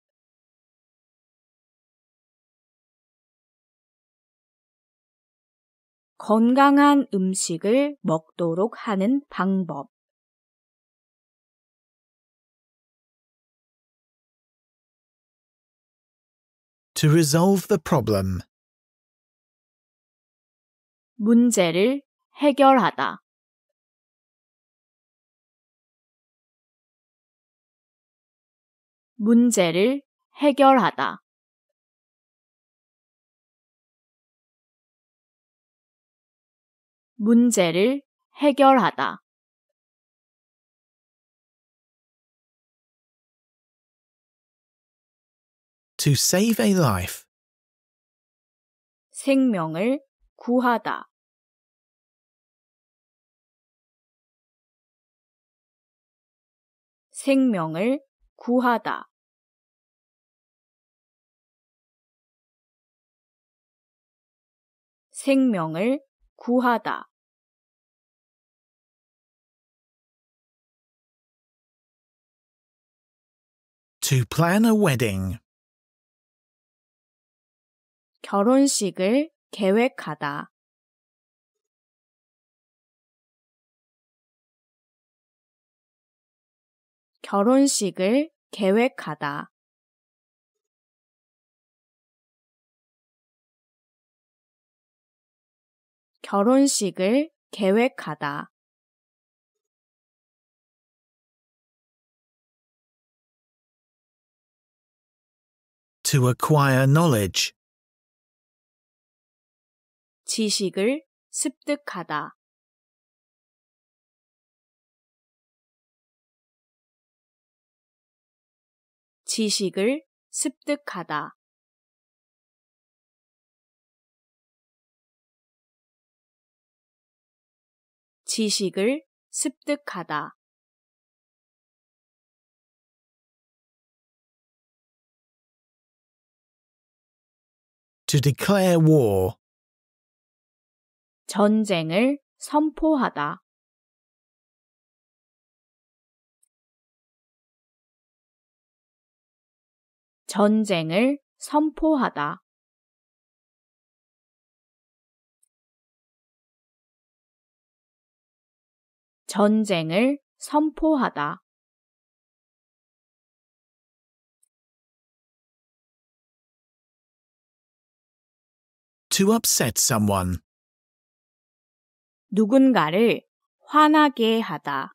건강한 음식을 먹도록 하는 방법. 문제를 해결하다. 문제를 해결하다. 문제를 해결하다. 생명을 구하다 생명을 구하다 생명을 구하다 To plan a wedding. 결혼식을 계획하다. 결혼식을 계획하다. 결혼식을 계획하다. to acquire knowledge 지식을 습득하다 지식을 습득하다. 지식을 습득하다. 전쟁을 선포하다 전쟁을 선포하다. 전쟁을 선포하다. 누군가를 화나게 하다.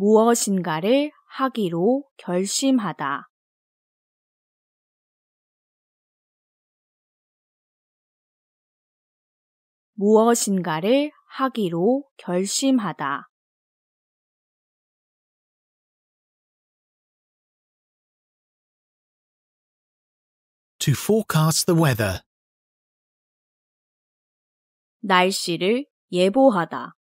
무엇인가를 하기로 결심하다. 무엇인가를 하기로 결심하다. to forecast the weather. 날씨를 예보하다.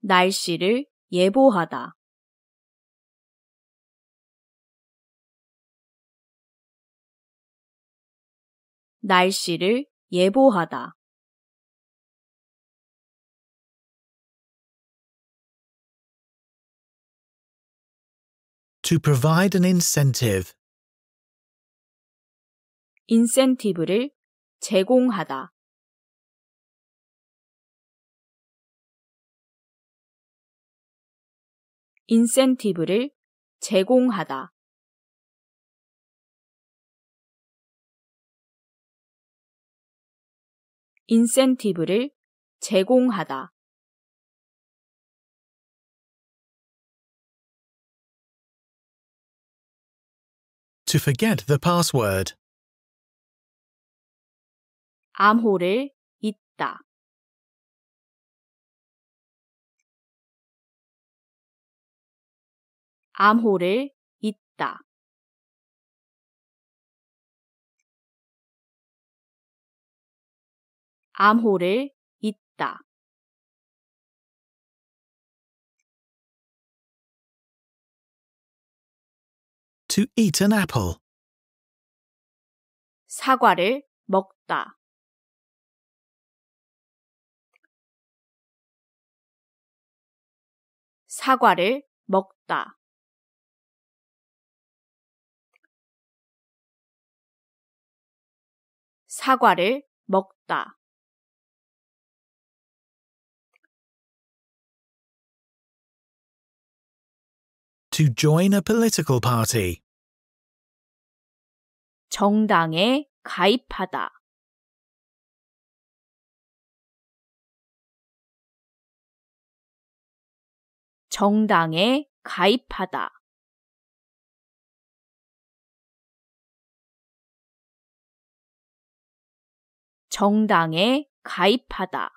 날씨를 예보하다. 날씨를 예보하다. t provide an incentive 인센티브를 제공하다. 인센티브를 제공하다. 인센티브를 제공하다. to forget the password. 암호를 잊다. 암호를 있다. 암호를 있다. to eat an apple. 사과를 먹다. 사과를 먹다. 사과를 먹다. to join a political party. 정당에 가입하다. 정당에 가입하다. 정당에 가입하다.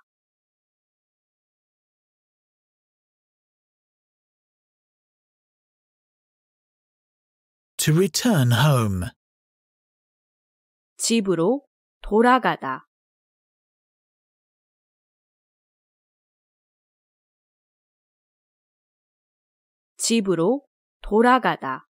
to return home. 집으로 돌아가다. 집으로 돌아가다.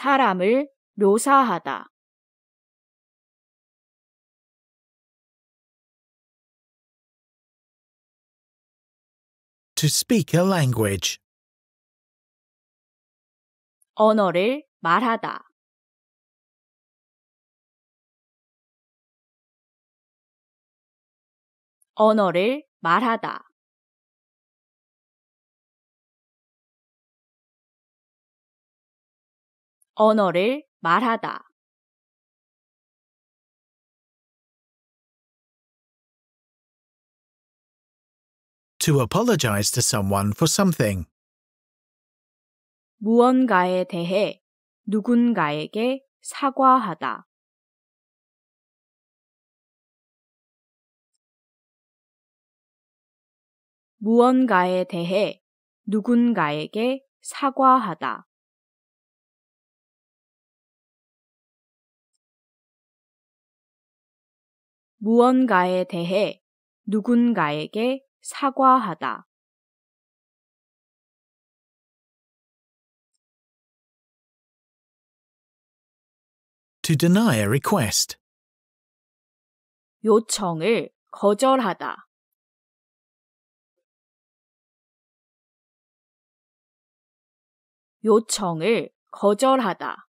사람을 묘사하다. to speak a language. 언어를 말하다. 언어를 말하다. to apologize to someone for something. 무언가에 대해 누군가에게 사과하다. 무언가에 대해 누군가에게 사과하다. 무언가에 대해 누군가에게 사과하다. to deny a request. 요청을 거절하다. 요청을 거절하다.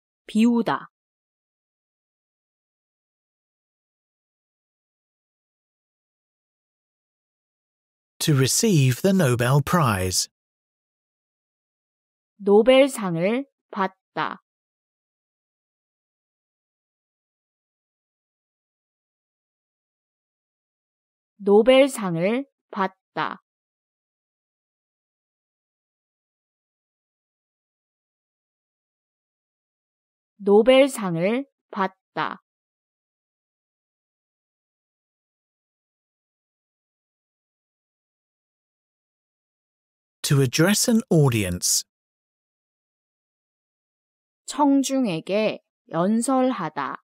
비우다 to receive the Nobel Prize. 노벨상을 받다. 노벨상을 받다. 노벨상을 받다. To address an audience. 청중에게 연설하다.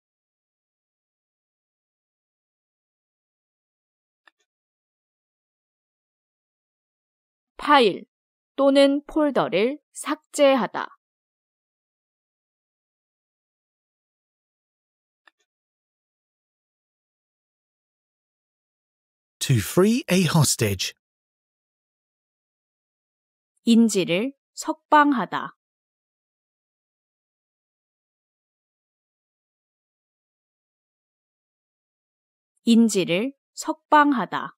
파일 또는 폴더를 삭제하다. 인지를 석방하다. 인지를 석방하다.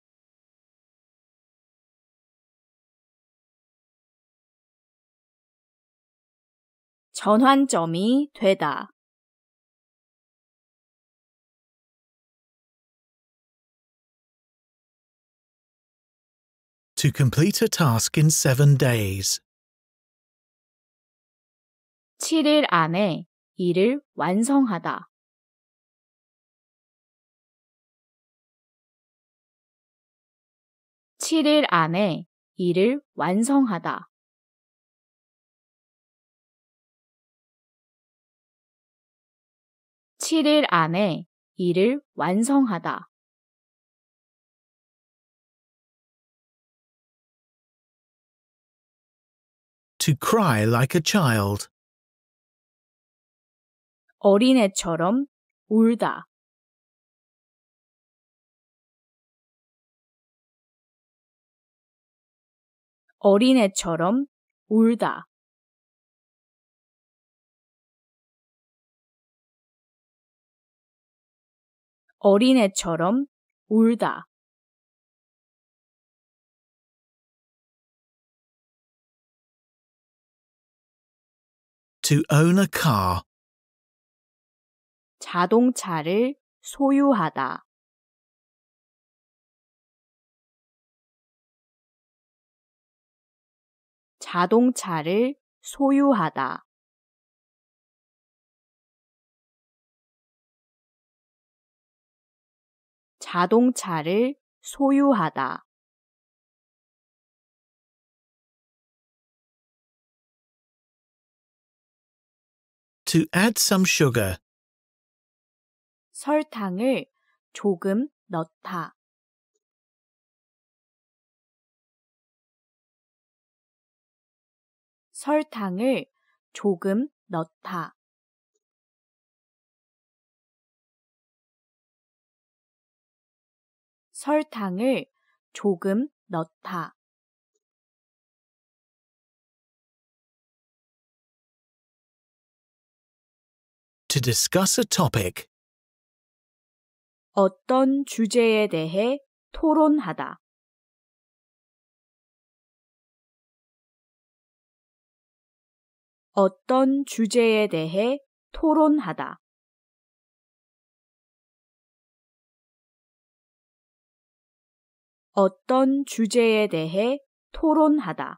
전환점이 되다. To complete a task in seven days. 7일 안에 일을 완성하다. 칠일 안에 일을 완성하다. 7일 안에 일을 완성하다. 어린애처럼 울다. 어린애처럼 울다. 어린애처럼 울다. to o n a car 자동차를 소유하다. 자동차를 소유하다. 자동차를 소유하다. to add some sugar. 설탕을 조금 넣다. 설탕을 조금 넣다. to discuss a topic. 어떤 주제에 대해 토론하다. 어떤 주제에 대해 토론하다.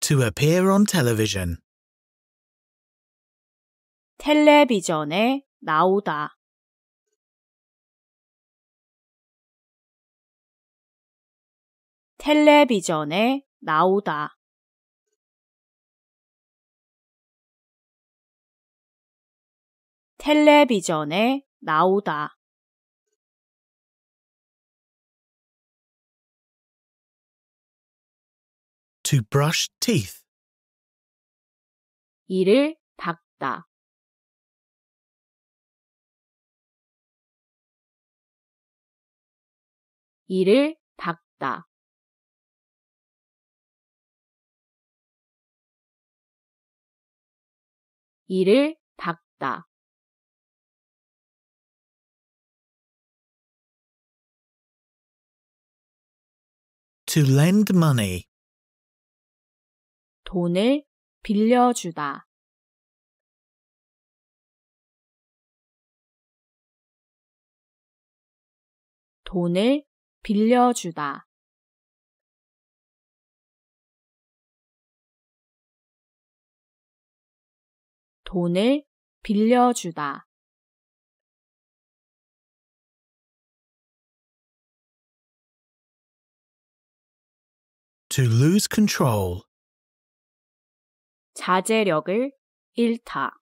to appear television. 텔레비전에 나오다. 텔레비전에 나오다. t brush teeth. 이를 닦다. 이를 닦다. 이를 닦다. To lend money. 돈을 빌려주다. 돈을 빌려주다. 돈을 빌려주다. To lose control. 자제력을 잃다.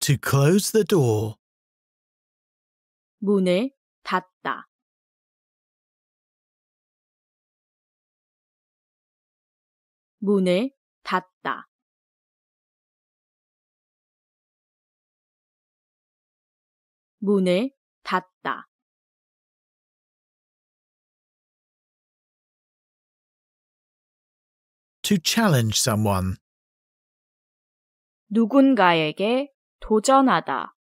To close the door. 문을 닫다. 문을 닫다. 문을 닫다. to challenge someone 누군가에게 도전하다.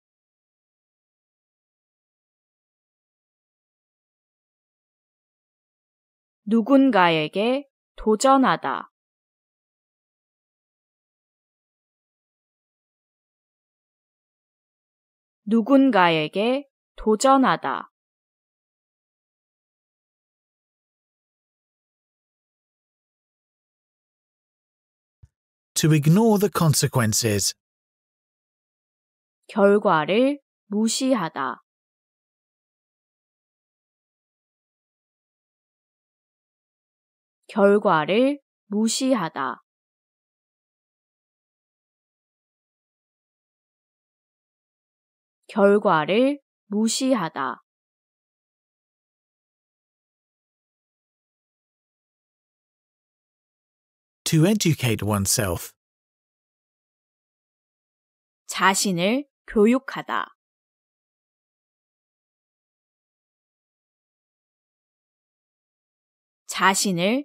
누군가에게 도전하다. 누군가에게 도전하다. to i g n o r 결과를 무시하다. 결과를 무시하다. 결과를 무시하다. 자신을 교육하다. 자신을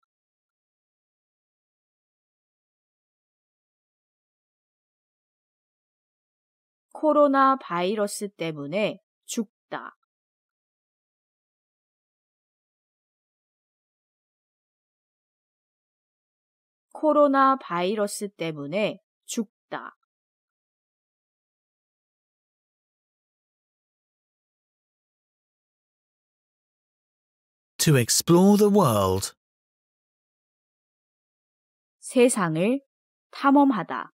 코로나 바이러스 때문에 죽다. 코로나 바이러스 때문에 죽다. 세상을 탐험하다.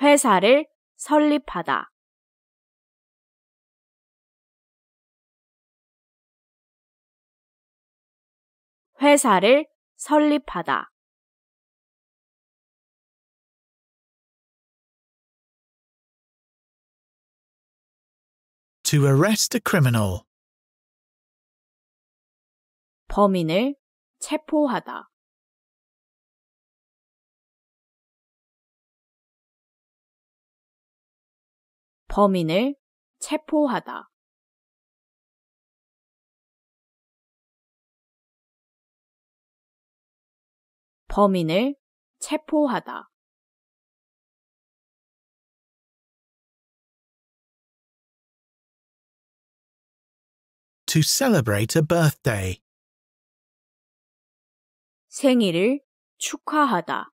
회사를 설립하다. 회사를 설립하다. to a r r e s 범인을 체포하다. 범인을 체포하다. 범인을 체포하다. to celebrate a birthday. 생일을 축하하다.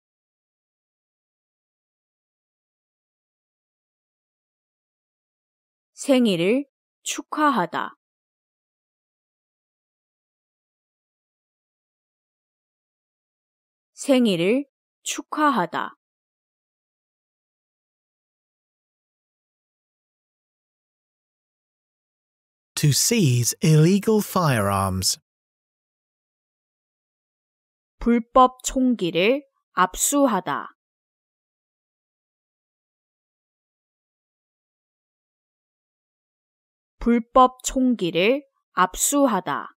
생일을 축하하다. 생일을 축하하다. to seize illegal firearms. 불법 총기를 압수하다. 불법 총기를 압수하다.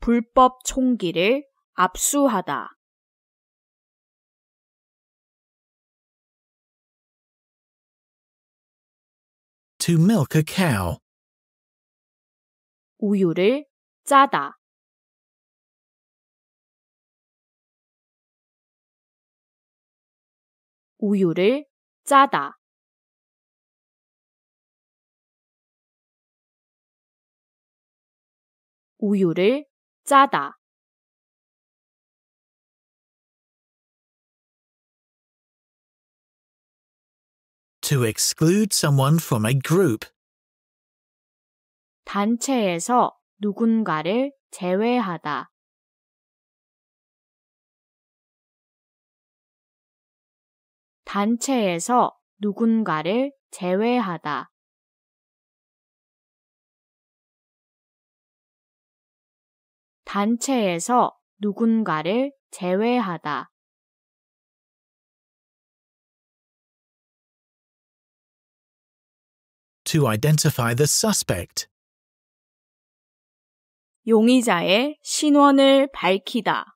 불법 총기를 압수하다. 우유를 짜다. 우유를 짜다. 우유를 짜다. to exclude someone from a group. 단체에서 누군가를 제외하다. 단체에서 누군가를 제외하다. 단체에서 누군가를 제외하다. 용의자의 신원을 밝히다.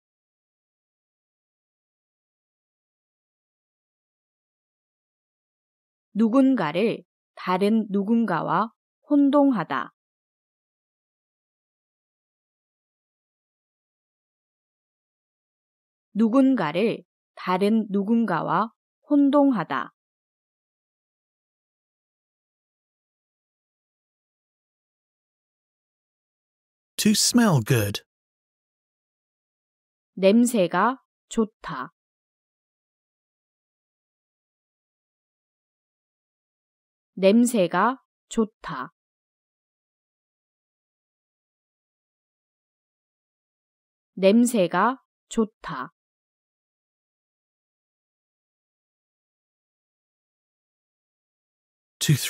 누군가를 다른 누군가와 혼동하다. 누군가를 다른 누군가와 혼동하다. 냄새가 좋다. 냄새가 좋다. 냄새가 좋다. 돌을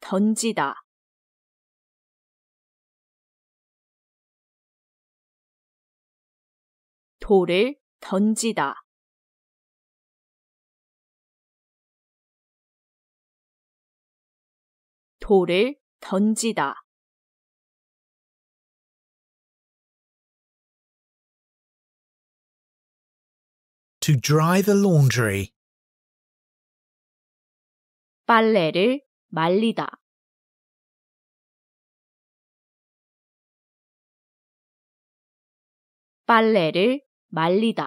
던지다. 돌을 던지다. 돌을 던지다. 빨래를 말리다. 빨래를 말리다.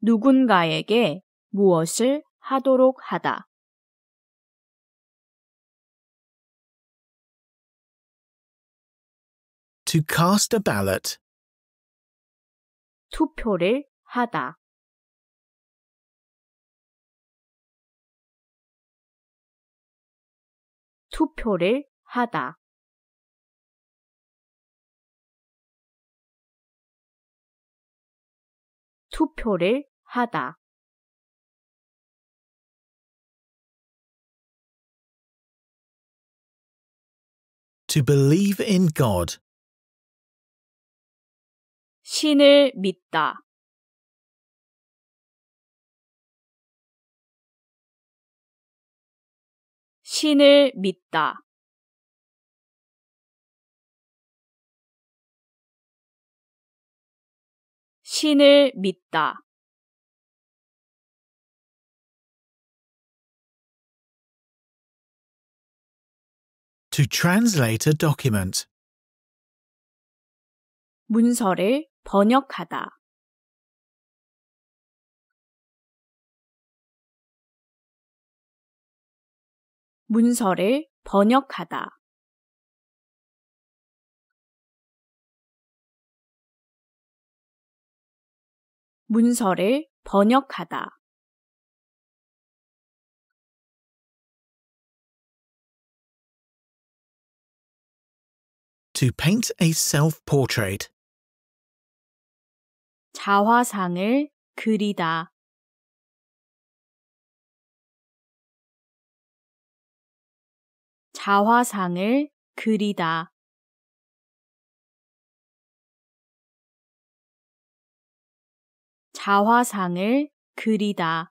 누군가에게 무엇을 하도록 하다. 투표를 하다 투표를 하다 투표를 하다 to believe in God 신을 믿다 신을 믿다 신을 믿다 To translate a document. 문서를 번역하다. 문서를 번역하다. 문서를 번역하다. To paint a self-portrait. 자화상을 그리다. 자화상을 그리다. 자화상을 그리다.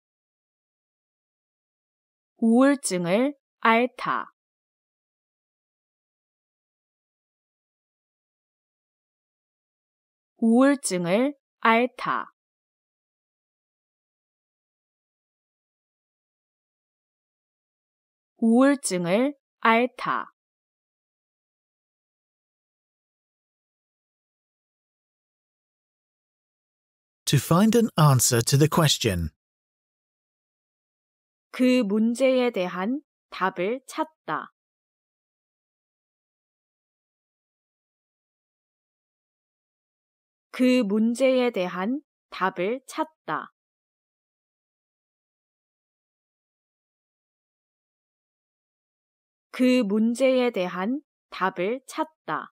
우울증을 앓다. 우울증을 앓다. 우울증을 앓다. To find an answer to the question. 그 문제에 대한 답을 찾다. 그 문제에 대한 답을 찾다. 그 문제에 대한 답을 찾다.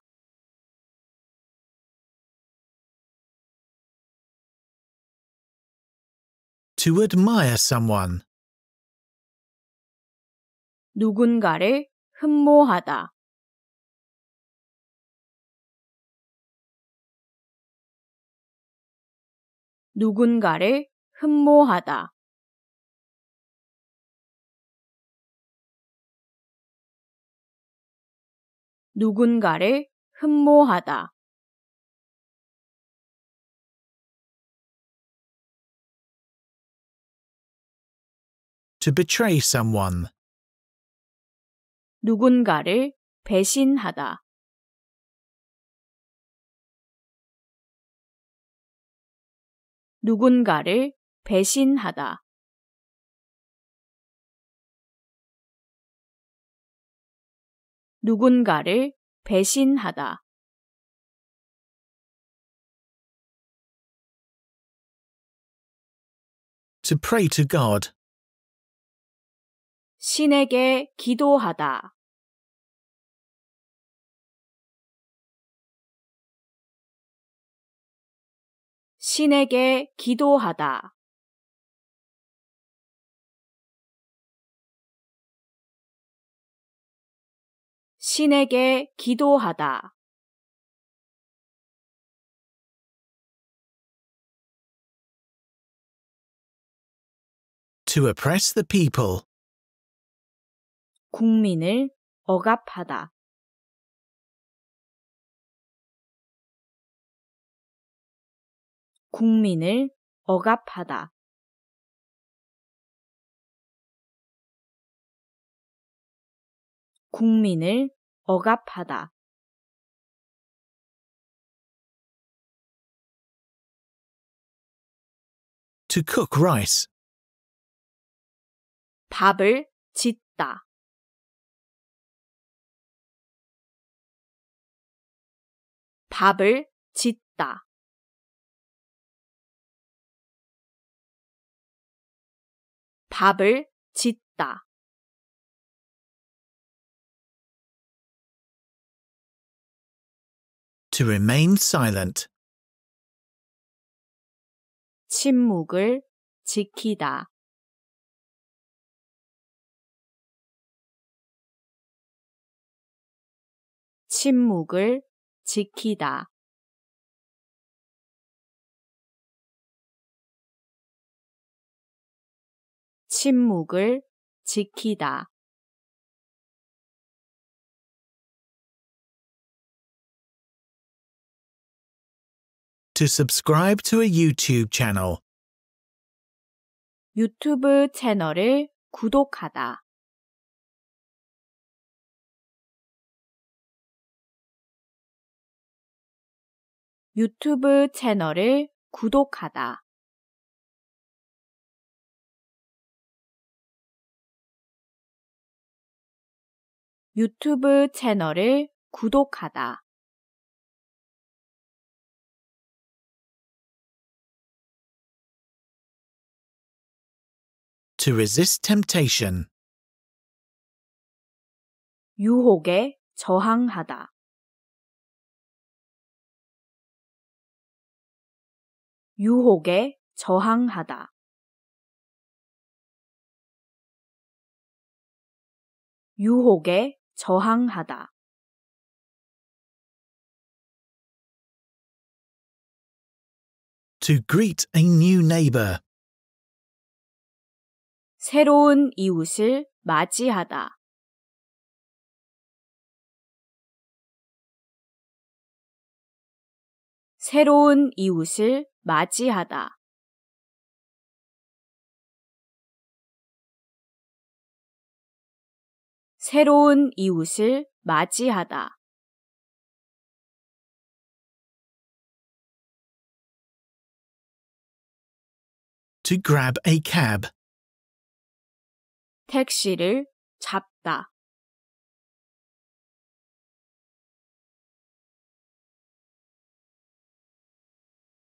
To admire someone 누군가를 흠모하다. 누군가를 흠모하다. 누군가를 흠모하다. to betray someone 누군가를 배신하다. 누군가를 배신하다. 누군가를 배신하다. To pray to God. 신에게 기도하다. 신에게 기도하다. 신에게 기도하다. to oppress the people 국민을 억압하다. 국민을 억압하다. 국민을 억압하다. to cook rice. 밥을 짓다 답을 짓다. 밥을 짓다. to r e m a 침묵을 지키다. 침묵을 지키다. 침묵을 지키다. to subscribe to a YouTube channel. 유튜브 채널을 구독하다. 유튜브 채널을 구독하다. 유튜브 채널을 구독하다. 유혹에 저항하다. 유혹에 저항하다. 유혹에 저항하다. To greet a new neighbor. 새로운 이웃을 맞이하다. 새로운 이웃을 맞이하다. 새로운 이웃을 맞이하다. 택시를 잡다.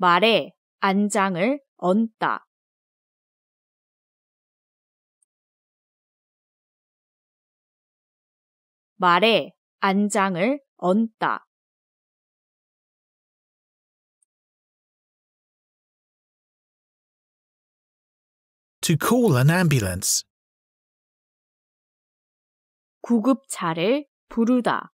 말에 안장을 얹다. 말에 안장을 얹다. t call an ambulance. 구급차를 부르다.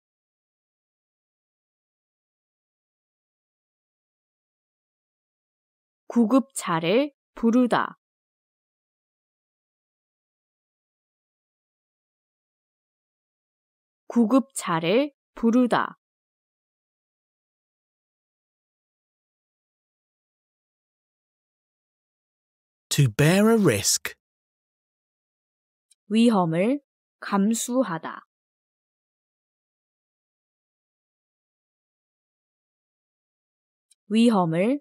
구급차를 부르다. 구급차를 부르다. to bear a risk 위험을 감수하다. 위험을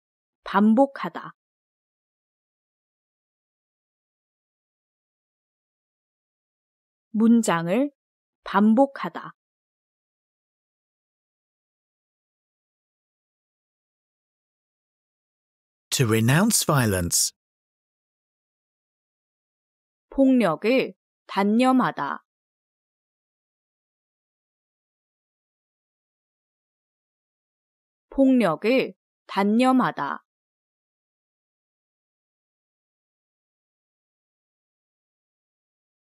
반복하다. 문장을 반복하다. to renounce violence. 폭력을 단념하다. 폭력을 단념하다.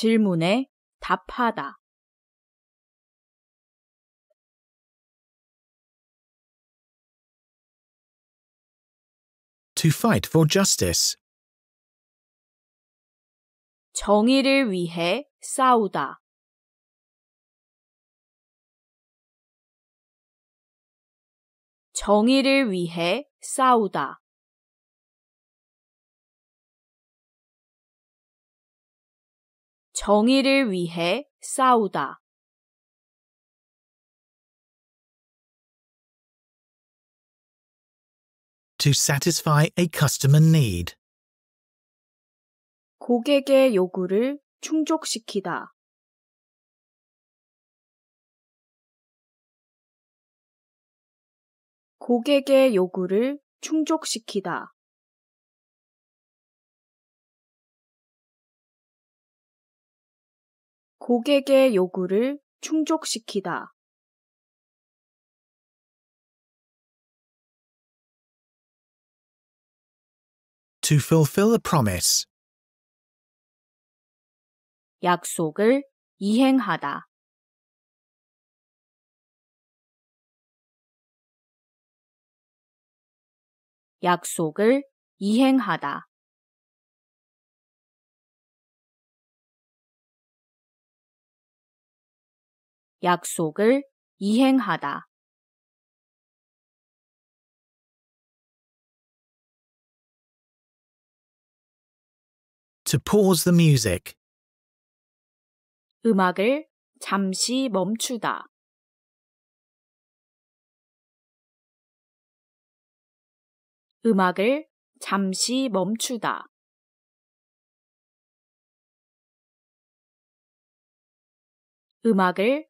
질문에 답하다. to fight for justice. 정의를 위해 싸우다. 정의를 위해 싸우다. 정의를 위해 싸우다. to satisfy a customer need. 고객의 요구를 충족시키다. 고객의 요구를 충족시키다. to fulfill a promise. 약속을 이행하다. 약속을 이행하다. 약속을 이행하다. 음악을 잠시 멈추다. 음악을 잠시 멈추다. 음악을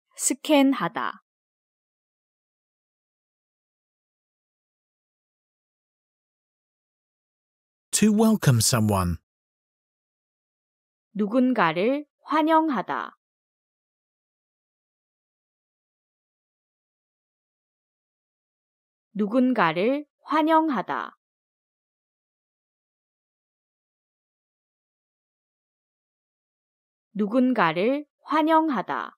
스캔하다. to welcome someone. 누군가를 환영하다. 누군가를 환영하다. 누군가를 환영하다.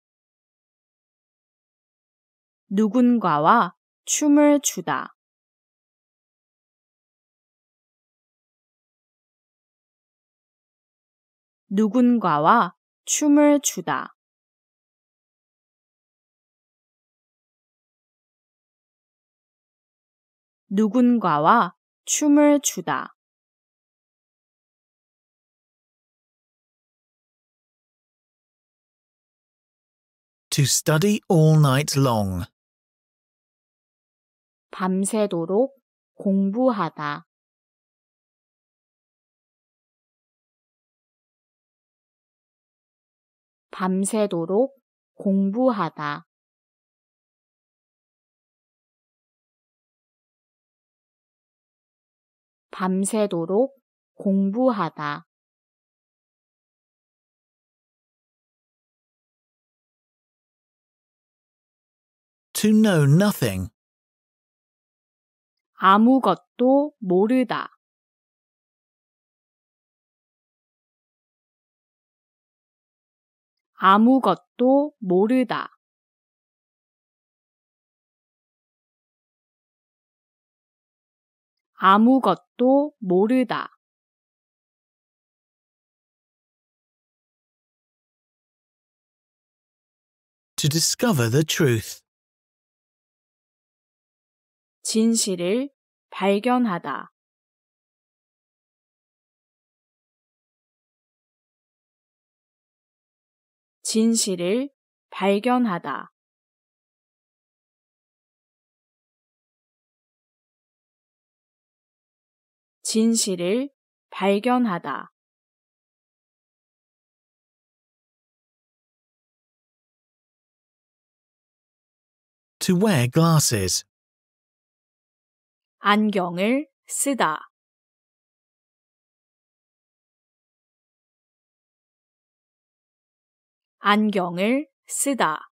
누군가와 춤을 추다. 누군가와 춤을 추다. 누군가와 춤을 추다. To study all night long. 밤새도록 공부하다. 밤새도록 공부하다. 밤새도록 공부하다. To know nothing. 아무것도 모르다. 아무것도 모르다. 아무것도 모르다. To discover the truth. 진실을 발견하다. 진실을 발견하다. 진실을 발견하다. To wear glasses. 안경을 쓰다. 안경을 쓰다.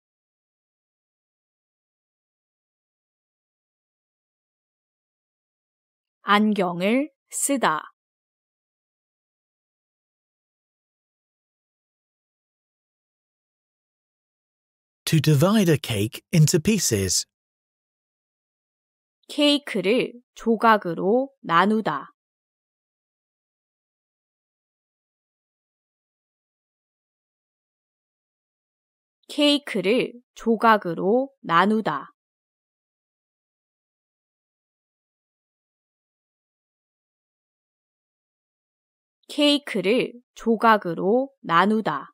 안경을 쓰다. To divide a cake into pieces. 케이크를 조각으로 나누다. 케이크를 조각으로 나누다. 케이크를 조각으로 나누다.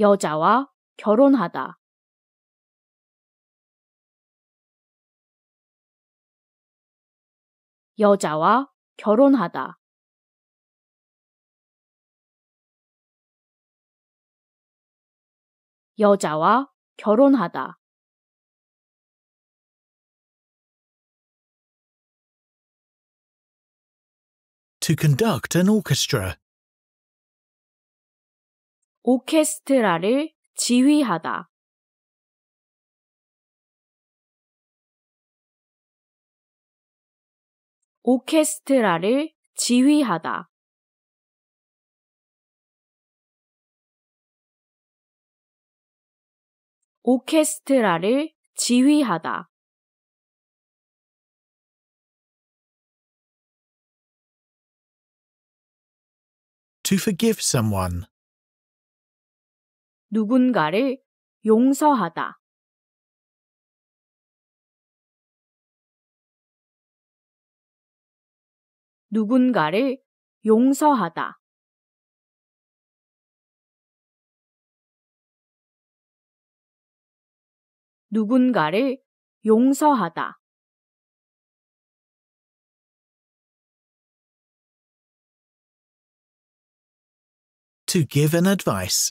여자와 결혼하다. 여자와 결혼하다. 여자와 결혼하다. To conduct an orchestra. 오케스트라를 지휘하다. 오케스트라를 지휘하다. 오케스트라를 지휘하다. 누군가를 용서하다. 누군가를 용서하다. 누군가를 용서하다. to give an advice.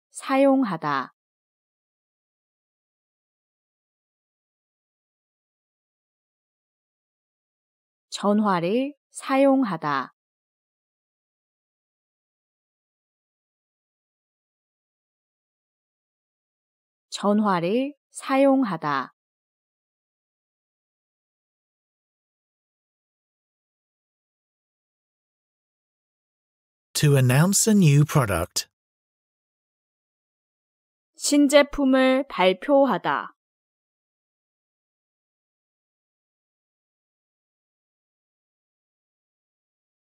사용하다 전화를 사용하다 전화를 사용하다 to announce a new product 신제품을 발표하다.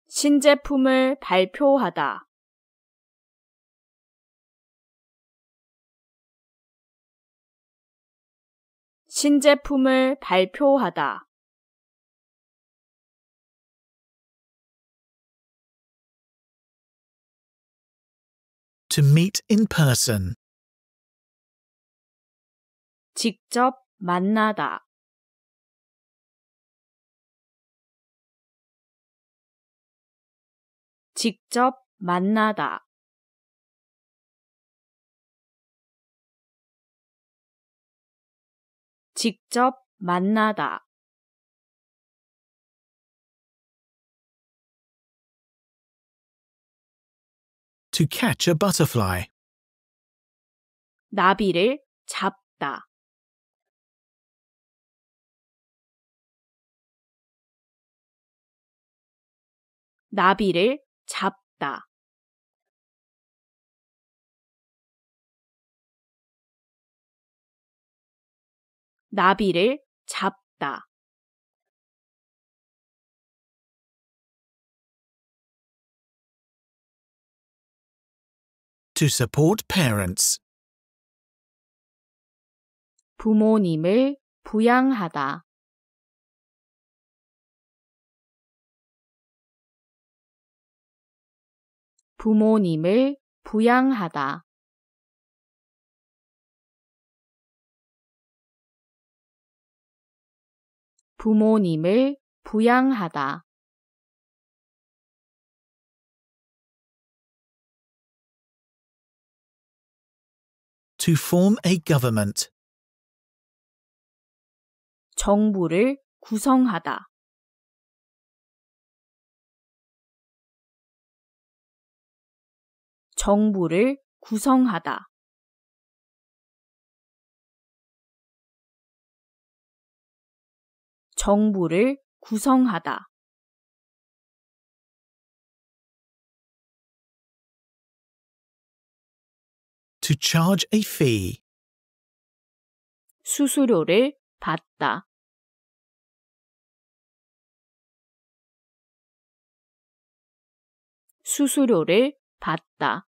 신제품을 발표하다. 신제품을 발표하다. to meet in person 직접 만나다. 직접 만나다. 직접 만나다. to catch a butterfly. 나비를 잡다. 나비를 잡다. 나비를 잡다. to support parents. 부모님을 부양하다. 부모님을 부양하다. 부모님을 부양하다. to form a 정부를 구성하다 정부를 구성하다. 정부를 구성하다. to charge a fee 수수료를 받다. 수수료를 받다.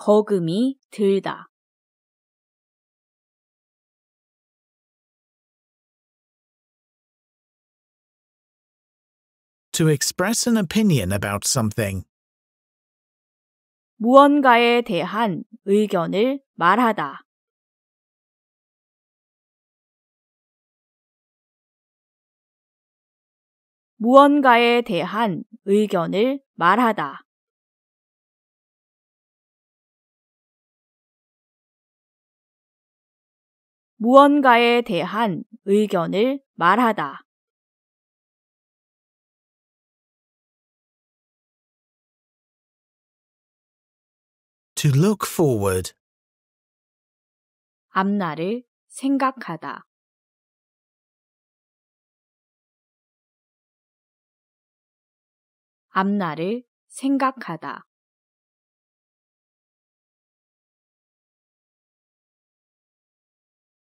거금이 들다. to express an opinion about something. 무언가에 대한 의견을 말하다. 무언가에 대한 의견을 말하다. 무언가에 대한 의견을 말하다. to look forward 앞날을 생각하다.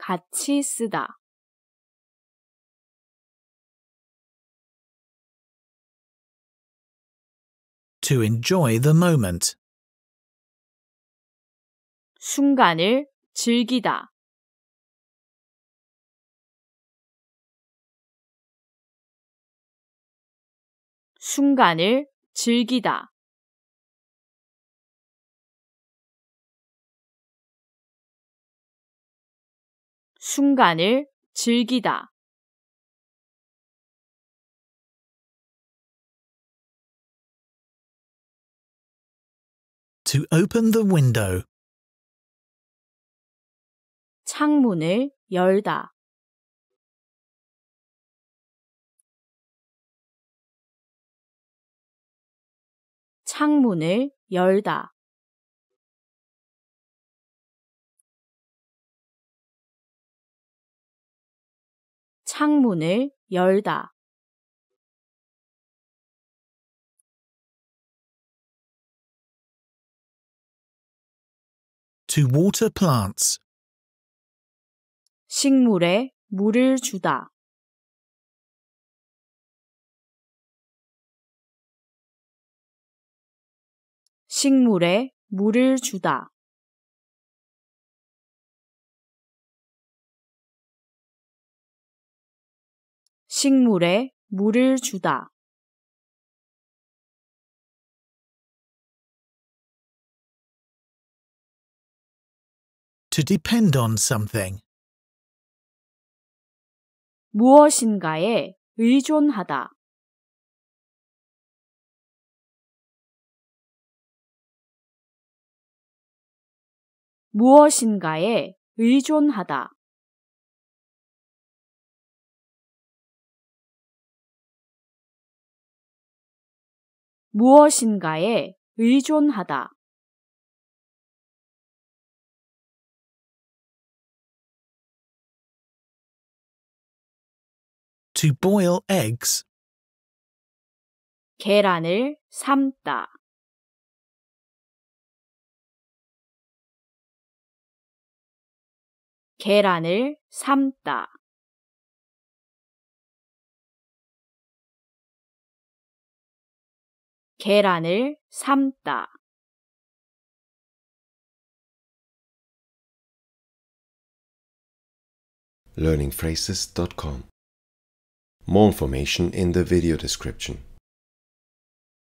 같이 쓰다. 순간을 즐기다. 순간을 즐기다. to o p e h e n d o w 창문을 열다. 창문을 열다. 창문을 열다. to water plants. 식물에 식물에 물을 주다. 식물에 물을 주다. to depend on something. 무엇인가에 의존하다. 무엇인가에 의존하다. 무엇인가에 의존하다. to boil eggs. 계란을 삶다. 계란을 삶다. 계란을 삶다. learningphrases.com. More information in the video description.